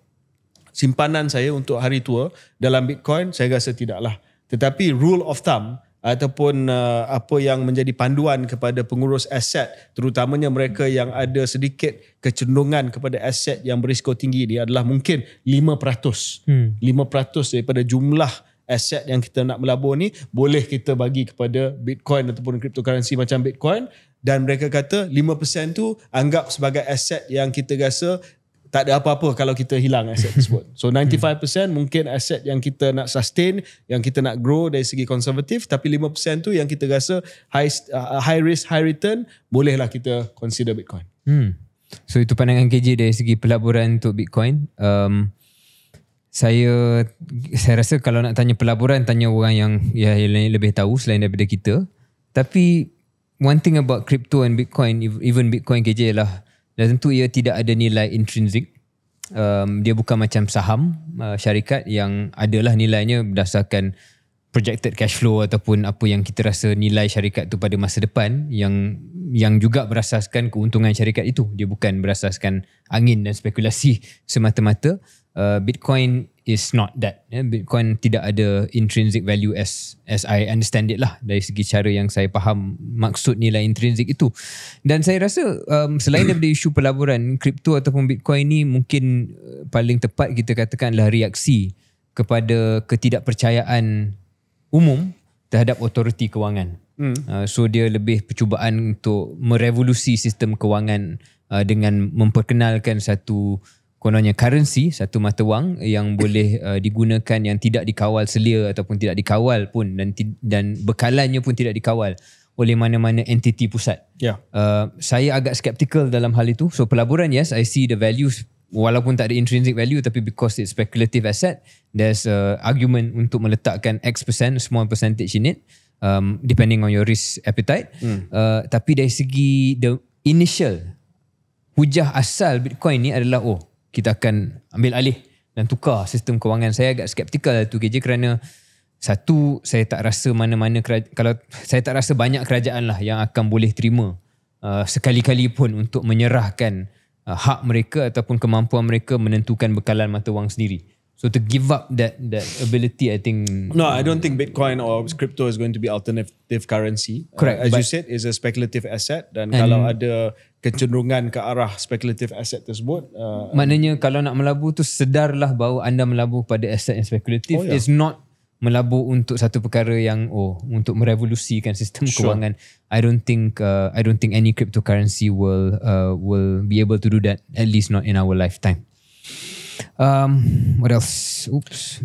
simpanan saya untuk hari tua dalam bitcoin saya rasa tidaklah tetapi rule of thumb ataupun uh, apa yang menjadi panduan kepada pengurus aset terutamanya mereka yang ada sedikit kecenderungan kepada aset yang berisiko tinggi dia adalah mungkin 5%. Hmm. 5% daripada jumlah aset yang kita nak melabur ni boleh kita bagi kepada Bitcoin ataupun cryptocurrency macam Bitcoin dan mereka kata 5% tu anggap sebagai aset yang kita rasa tak ada apa-apa kalau kita hilang aset tersebut. So 95% mungkin aset yang kita nak sustain, yang kita nak grow dari segi konservatif, tapi 5% tu yang kita rasa high uh, high risk high return, bolehlah kita consider Bitcoin. Hmm. So itu pandangan KJ dari segi pelaburan untuk Bitcoin. Um saya saya rasa kalau nak tanya pelaburan tanya orang yang ya yang lebih tahu selain daripada kita. Tapi one thing about crypto and Bitcoin even Bitcoin KJ lah dan tentu ia tidak ada nilai intrinsik um, dia bukan macam saham uh, syarikat yang adalah nilainya berdasarkan projected cash flow ataupun apa yang kita rasa nilai syarikat tu pada masa depan yang yang juga berasaskan keuntungan syarikat itu dia bukan berasaskan angin dan spekulasi semata-mata uh, bitcoin is not that. Eh, Bitcoin tidak ada intrinsic value as as I understand it lah dari segi cara yang saya faham maksud nilai intrinsic itu. Dan saya rasa um, selain daripada isu pelaburan, kripto ataupun Bitcoin ni mungkin eh, paling tepat kita katakanlah reaksi kepada ketidakpercayaan umum terhadap otoriti kewangan. Hmm. Uh, so dia lebih percubaan untuk merevolusi sistem kewangan uh, dengan memperkenalkan satu kononnya currency satu mata wang yang boleh uh, digunakan yang tidak dikawal selia ataupun tidak dikawal pun dan dan bekalannya pun tidak dikawal oleh mana-mana entiti pusat. Yeah. Uh, saya agak skeptical dalam hal itu. So pelaburan yes I see the values walaupun tak ada intrinsic value tapi because it's speculative asset there's a argument untuk meletakkan X% percent, small percentage in it um, depending on your risk appetite. Mm. Uh, tapi dari segi the initial hujah asal Bitcoin ni adalah oh kita akan ambil alih dan tukar sistem kewangan. Saya agak skeptikal lah tu kerja kerana satu, saya tak rasa mana-mana kalau saya tak rasa banyak kerajaan lah yang akan boleh terima uh, sekali-kali pun untuk menyerahkan uh, hak mereka ataupun kemampuan mereka menentukan bekalan mata wang sendiri. So to give up that that ability, I think. No, I don't think Bitcoin or crypto is going to be alternative currency. Correct. Uh, as you said, is a speculative asset. Dan kalau ada kecenderungan ke arah speculative asset tersebut. Uh, Maknanya kalau nak melabur tu sedarlah bahawa anda melabur pada asset yang speculative. Oh, yeah. It's not melabur untuk satu perkara yang oh untuk merevolusikan sistem sure. kewangan. I don't think uh, I don't think any cryptocurrency will uh, will be able to do that at least not in our lifetime. Um what else? Oops.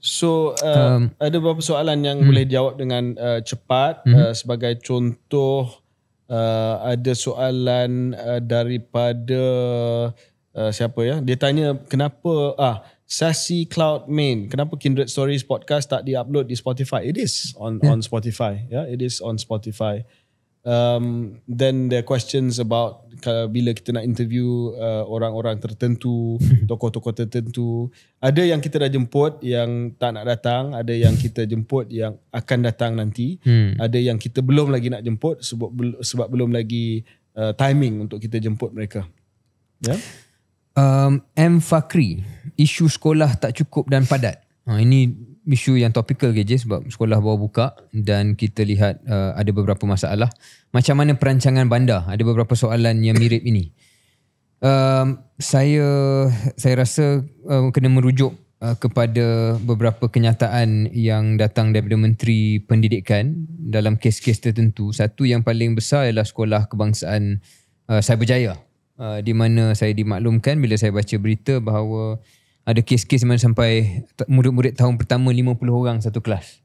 So uh, um, ada beberapa soalan yang hmm. boleh jawab dengan uh, cepat hmm. uh, sebagai contoh uh, ada soalan uh, daripada uh, siapa ya dia tanya kenapa ah Sasi Cloud Main kenapa Kindred Stories podcast tak diupload di Spotify it is on yeah. on Spotify yeah it is on Spotify um then the questions about kalau bila kita nak interview uh, orang-orang tertentu, tokoh-tokoh tertentu, ada yang kita dah jemput yang tak nak datang, ada yang kita jemput yang akan datang nanti, hmm. ada yang kita belum lagi nak jemput sebab sebab belum lagi uh, timing untuk kita jemput mereka. Ya. Yeah? Um M Fakri, isu sekolah tak cukup dan padat. Ha ini isu yang topical ke je sebab sekolah baru buka dan kita lihat uh, ada beberapa masalah. Macam mana perancangan bandar? Ada beberapa soalan yang mirip ini. Um, saya saya rasa um, kena merujuk uh, kepada beberapa kenyataan yang datang daripada Menteri Pendidikan dalam kes-kes tertentu. Satu yang paling besar ialah sekolah kebangsaan uh, Cyberjaya. Uh, di mana saya dimaklumkan bila saya baca berita bahawa ada kes-kes mana sampai murid-murid tahun pertama 50 orang satu kelas.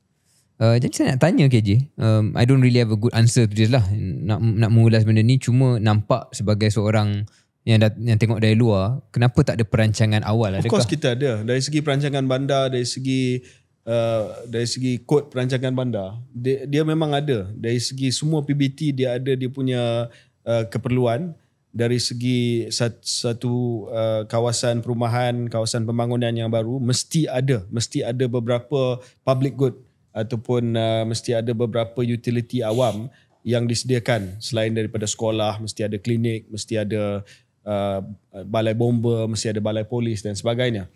Uh, jadi saya nak tanya KJ, um, I don't really have a good answer to this lah. Nak nak mengulas benda ni cuma nampak sebagai seorang yang dah, yang tengok dari luar, kenapa tak ada perancangan awal Of adakah? course kita ada. Dari segi perancangan bandar, dari segi uh, dari segi kod perancangan bandar, dia, dia memang ada. Dari segi semua PBT dia ada dia punya uh, keperluan dari segi satu uh, kawasan perumahan, kawasan pembangunan yang baru mesti ada, mesti ada beberapa public good ataupun uh, mesti ada beberapa utility awam yang disediakan selain daripada sekolah, mesti ada klinik, mesti ada uh, balai bomba, mesti ada balai polis dan sebagainya.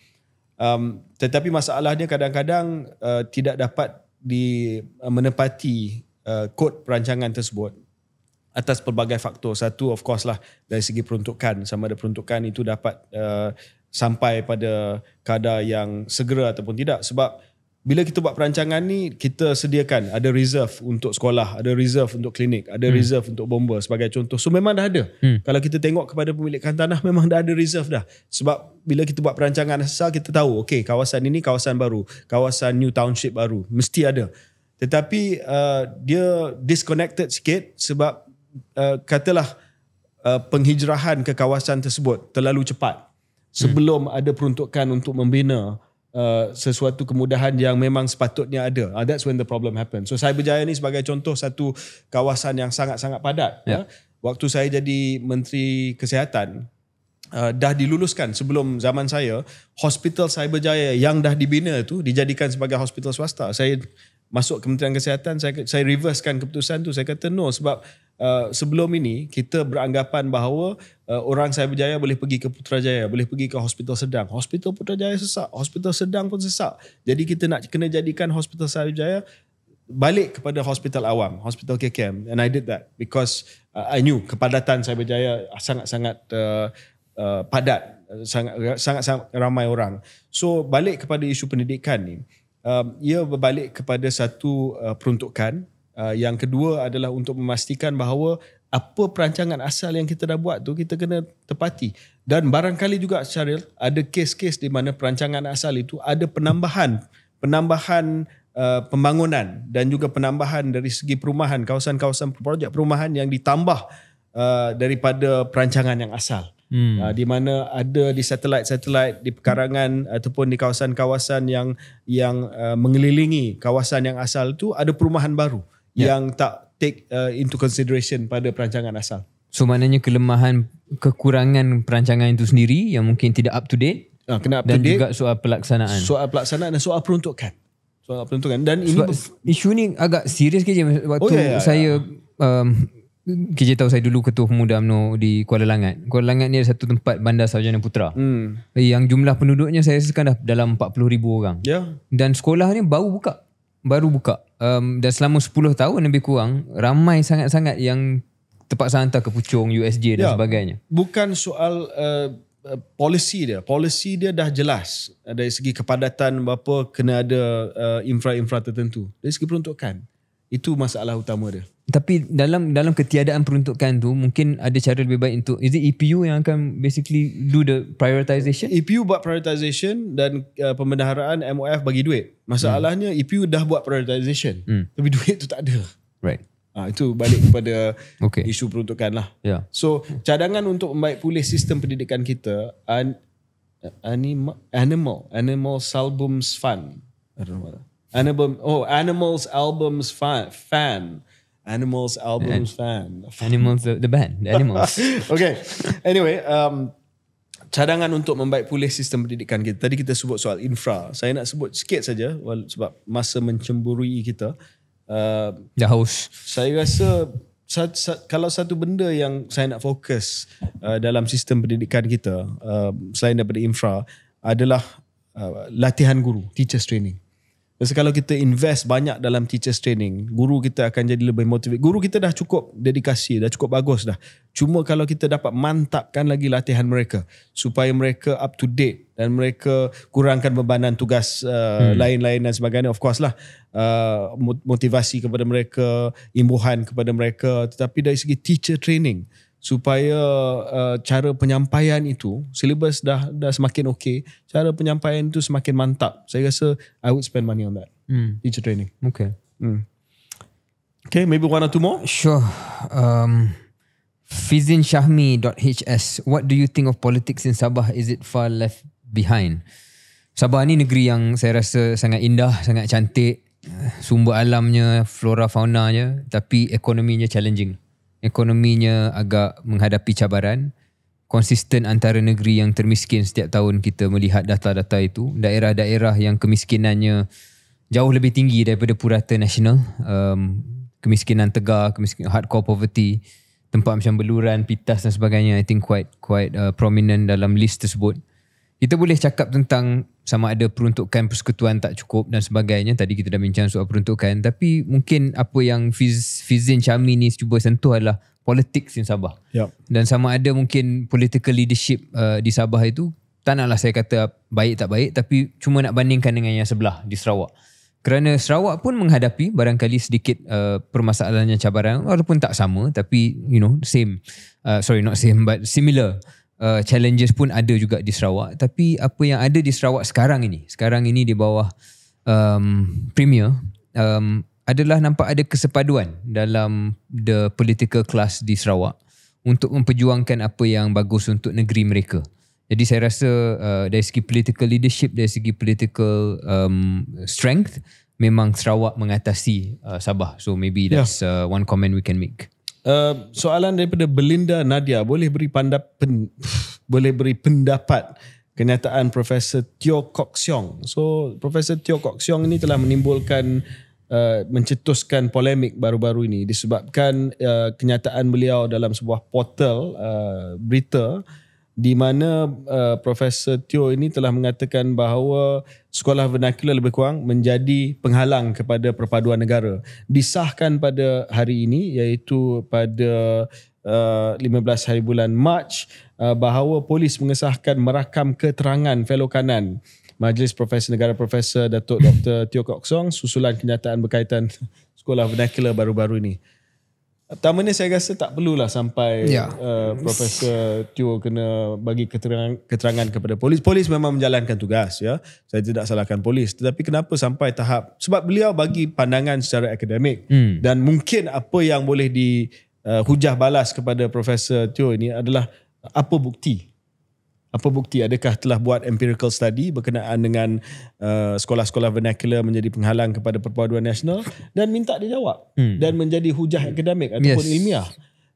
Um, tetapi masalahnya kadang-kadang uh, tidak dapat di, uh, menepati uh, kod perancangan tersebut atas pelbagai faktor. Satu of course lah dari segi peruntukan sama ada peruntukan itu dapat uh, sampai pada kadar yang segera ataupun tidak sebab bila kita buat perancangan ni kita sediakan ada reserve untuk sekolah, ada reserve untuk klinik, ada hmm. reserve untuk bomba sebagai contoh. So memang dah ada. Hmm. Kalau kita tengok kepada pemilikan tanah memang dah ada reserve dah. Sebab bila kita buat perancangan asal kita tahu okey kawasan ini kawasan baru, kawasan new township baru mesti ada. Tetapi uh, dia disconnected sikit sebab Uh, katalah uh, penghijrahan ke kawasan tersebut terlalu cepat sebelum hmm. ada peruntukan untuk membina uh, sesuatu kemudahan yang memang sepatutnya ada uh, that's when the problem happens. so cyberjaya ni sebagai contoh satu kawasan yang sangat-sangat padat yeah. uh, waktu saya jadi menteri Kesehatan Uh, dah diluluskan sebelum zaman saya hospital cyberjaya yang dah dibina tu dijadikan sebagai hospital swasta saya masuk Kementerian Kesihatan saya saya reversekan keputusan tu saya kata no sebab uh, sebelum ini kita beranggapan bahawa uh, orang saya berjaya boleh pergi ke Putrajaya boleh pergi ke hospital sedang hospital Putrajaya sesak hospital sedang pun sesak jadi kita nak kena jadikan hospital saya berjaya balik kepada hospital awam hospital KKM and I did that because uh, I knew kepadatan saya berjaya sangat-sangat uh, Uh, padat sangat, sangat ramai orang. So balik kepada isu pendidikan ni, uh, um, ia berbalik kepada satu uh, peruntukan. Uh, yang kedua adalah untuk memastikan bahawa apa perancangan asal yang kita dah buat tu kita kena tepati. Dan barangkali juga Syaril ada kes-kes di mana perancangan asal itu ada penambahan penambahan uh, pembangunan dan juga penambahan dari segi perumahan kawasan-kawasan projek perumahan yang ditambah uh, daripada perancangan yang asal hmm. uh, di mana ada di satelit-satelit di pekarangan hmm. ataupun di kawasan-kawasan yang yang uh, mengelilingi kawasan yang asal tu ada perumahan baru yeah. yang tak take uh, into consideration pada perancangan asal. So maknanya kelemahan kekurangan perancangan itu sendiri yang mungkin tidak up to date. Uh, kena up to date. Dan juga soal pelaksanaan. Soal pelaksanaan dan soal peruntukan. Soal peruntukan dan ini isu ni agak serius ke je oh, waktu oh, ya, yeah, yeah, saya yeah. Um, KJ tahu saya dulu ketua pemuda UMNO di Kuala Langat. Kuala Langat ni ada satu tempat bandar Sarjana Putra. Hmm. Eh, yang jumlah penduduknya saya rasa dah dalam 40 ribu orang. Yeah. Dan sekolah ni baru buka. Baru buka. Um, dan selama 10 tahun lebih kurang, ramai sangat-sangat yang terpaksa hantar ke Pucung, USJ dan yeah. sebagainya. Bukan soal uh, uh polisi dia. Polisi dia dah jelas. Dari segi kepadatan berapa kena ada uh, infra-infra tertentu. Dari segi peruntukan. Itu masalah utama dia tapi dalam dalam ketiadaan peruntukan tu mungkin ada cara lebih baik untuk is it EPU yang akan basically do the prioritization EPU buat prioritization dan uh, pembendaharaan MOF bagi duit masalahnya hmm. EPU dah buat prioritization hmm. tapi duit tu tak ada right ha, itu balik kepada okay. isu peruntukan lah yeah. so cadangan untuk membaik pulih sistem pendidikan kita an, anima, animal animal albums fun I don't know what animal, oh animals albums fan, fan. Animals albums An- fan. Animals the, the band, the Animals. okay. Anyway, um, cadangan untuk membaik pulih sistem pendidikan kita. Tadi kita sebut soal infra. Saya nak sebut sikit saja sebab masa mencemburui kita. Uh, Dah haus. Saya rasa sa- sa- kalau satu benda yang saya nak fokus uh, dalam sistem pendidikan kita uh, selain daripada infra adalah uh, latihan guru, teachers training. Jadi kalau kita invest banyak dalam teachers training, guru kita akan jadi lebih motivated. Guru kita dah cukup dedikasi, dah cukup bagus dah. Cuma kalau kita dapat mantapkan lagi latihan mereka supaya mereka up to date dan mereka kurangkan bebanan tugas uh, hmm. lain-lain dan sebagainya. Of course lah, uh, motivasi kepada mereka, imbuhan kepada mereka. Tetapi dari segi teacher training, supaya uh, cara penyampaian itu syllabus dah dah semakin okey cara penyampaian itu semakin mantap saya rasa i would spend money on that hmm. teacher training okay hmm. okay maybe one or two more sure um fizinshahmi.hs what do you think of politics in sabah is it far left behind sabah ni negeri yang saya rasa sangat indah sangat cantik sumber alamnya flora faunanya tapi ekonominya challenging ekonominya agak menghadapi cabaran konsisten antara negeri yang termiskin setiap tahun kita melihat data-data itu daerah-daerah yang kemiskinannya jauh lebih tinggi daripada purata nasional um, kemiskinan tegar kemiskinan hardcore poverty tempat macam beluran pitas dan sebagainya i think quite quite uh, prominent dalam list tersebut kita boleh cakap tentang sama ada peruntukan persekutuan tak cukup dan sebagainya. Tadi kita dah bincang soal peruntukan. Tapi mungkin apa yang Fiz, Fizin Chami ni cuba sentuh adalah politik di Sabah. Yep. Dan sama ada mungkin political leadership uh, di Sabah itu tak naklah saya kata baik tak baik tapi cuma nak bandingkan dengan yang sebelah di Sarawak. Kerana Sarawak pun menghadapi barangkali sedikit uh, permasalahan yang cabaran walaupun tak sama tapi you know same. Uh, sorry not same but similar uh, challenges pun ada juga di Sarawak tapi apa yang ada di Sarawak sekarang ini sekarang ini di bawah um, premier um, adalah nampak ada kesepaduan dalam the political class di Sarawak untuk memperjuangkan apa yang bagus untuk negeri mereka. Jadi saya rasa uh, dari segi political leadership, dari segi political um, strength, memang Sarawak mengatasi uh, Sabah. So maybe ya. that's yeah. uh, one comment we can make. Ehm, soalan daripada Belinda Nadia boleh beri pandap pen, boleh beri pendapat kenyataan Profesor Teo Kok Siong. So Profesor Teo Kok Siong ini telah menimbulkan uh, mencetuskan polemik baru-baru ini disebabkan uh, kenyataan beliau dalam sebuah portal uh, berita di mana uh, Profesor Teo ini telah mengatakan bahawa sekolah vernacular lebih kurang menjadi penghalang kepada perpaduan negara. Disahkan pada hari ini iaitu pada uh, 15 hari bulan Mac uh, bahawa polis mengesahkan merakam keterangan fellow kanan Majlis Profesor Negara Profesor Datuk Dr. Teo Kok Song susulan kenyataan berkaitan sekolah vernacular baru-baru ini. Pertamanya saya rasa tak perlulah sampai ya. uh, Profesor Tio kena bagi keterangan, keterangan kepada polis. Polis memang menjalankan tugas ya. Saya tidak salahkan polis. Tetapi kenapa sampai tahap sebab beliau bagi pandangan secara akademik hmm. dan mungkin apa yang boleh dihujah uh, balas kepada Profesor Tio ini adalah apa bukti apa bukti adakah telah buat empirical study berkenaan dengan sekolah uh, sekolah-sekolah vernacular menjadi penghalang kepada perpaduan nasional dan minta dia jawab hmm. dan menjadi hujah hmm. akademik ataupun yes. ilmiah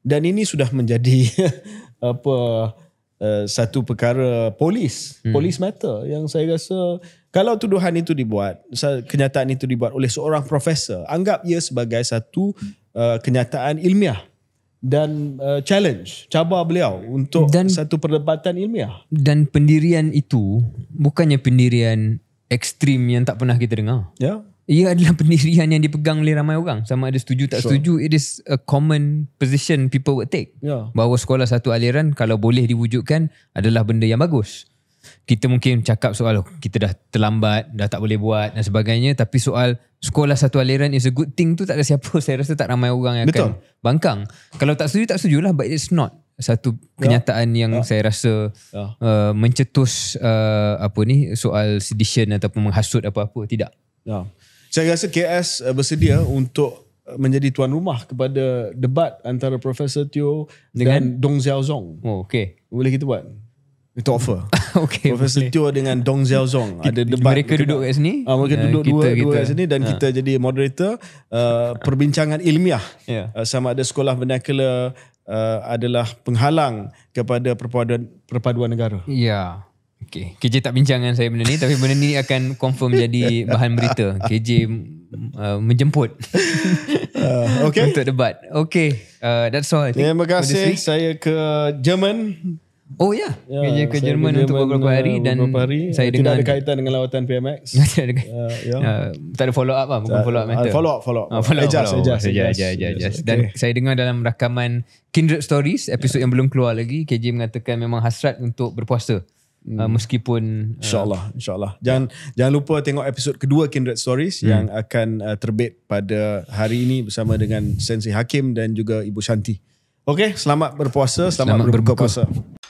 dan ini sudah menjadi apa uh, satu perkara polis hmm. polis matter yang saya rasa kalau tuduhan itu dibuat kenyataan itu dibuat oleh seorang profesor anggap ia sebagai satu uh, kenyataan ilmiah dan uh, challenge cabar beliau untuk dan, satu perdebatan ilmiah dan pendirian itu bukannya pendirian ekstrim yang tak pernah kita dengar ya yeah. ia adalah pendirian yang dipegang oleh ramai orang sama ada setuju tak sure. setuju it is a common position people would take yeah. bahawa sekolah satu aliran kalau boleh diwujudkan adalah benda yang bagus kita mungkin cakap soal oh, kita dah terlambat, dah tak boleh buat dan sebagainya. Tapi soal sekolah satu aliran is a good thing tu tak ada siapa. Saya rasa tak ramai orang yang akan bangkang. Kalau tak setuju, tak setuju lah. But it's not satu kenyataan yeah. yang yeah. saya rasa yeah. uh, mencetus uh, apa ni soal sedition ataupun menghasut apa-apa. Tidak. Yeah. Saya rasa KS uh, bersedia hmm. untuk menjadi tuan rumah kepada debat antara Profesor Teo dengan Dong Xiaozong. Oh, okay. Boleh kita buat? Itu offer. okay, Profesor Tio dengan Dong Xiao Zong. ada debat. Mereka duduk kat sini. Uh, mereka ya, duduk kita, dua, kita. dua kat sini dan ha. kita jadi moderator. Uh, perbincangan ilmiah. Yeah. Uh, sama ada sekolah vernacular uh, adalah penghalang kepada perpaduan, perpaduan negara. Ya. Yeah. Okay. KJ tak bincang dengan saya benda ni tapi benda ni akan confirm jadi bahan berita. KJ uh, menjemput uh, okay. untuk debat. Okay. Uh, that's all. Terima kasih. Saya ke Jerman. Oh yeah. ya, kerja ke Jerman untuk beberapa hari uh, dan hari. saya dengar tidak ada kaitan dengan lawatan PMX. Tidak ada. Ya, ya. ya. Tak ada follow up lah, bukan follow up ah, matter. Follow up, follow up. Oh, follow up, adjust, follow up. Adjust, adjust, adjust, adjust, adjust. Okay. Dan saya dengar dalam rakaman Kindred Stories, episod yeah. yang belum keluar lagi, KJ mengatakan memang hasrat untuk berpuasa. Hmm. Uh, meskipun insyaallah uh, insyaallah jangan yeah. jangan lupa tengok episod kedua Kindred Stories hmm. yang akan uh, terbit pada hari ini bersama hmm. dengan Sensei Hakim dan juga Ibu Shanti. Okey, selamat berpuasa, selamat, selamat berbuka, berbuka puasa.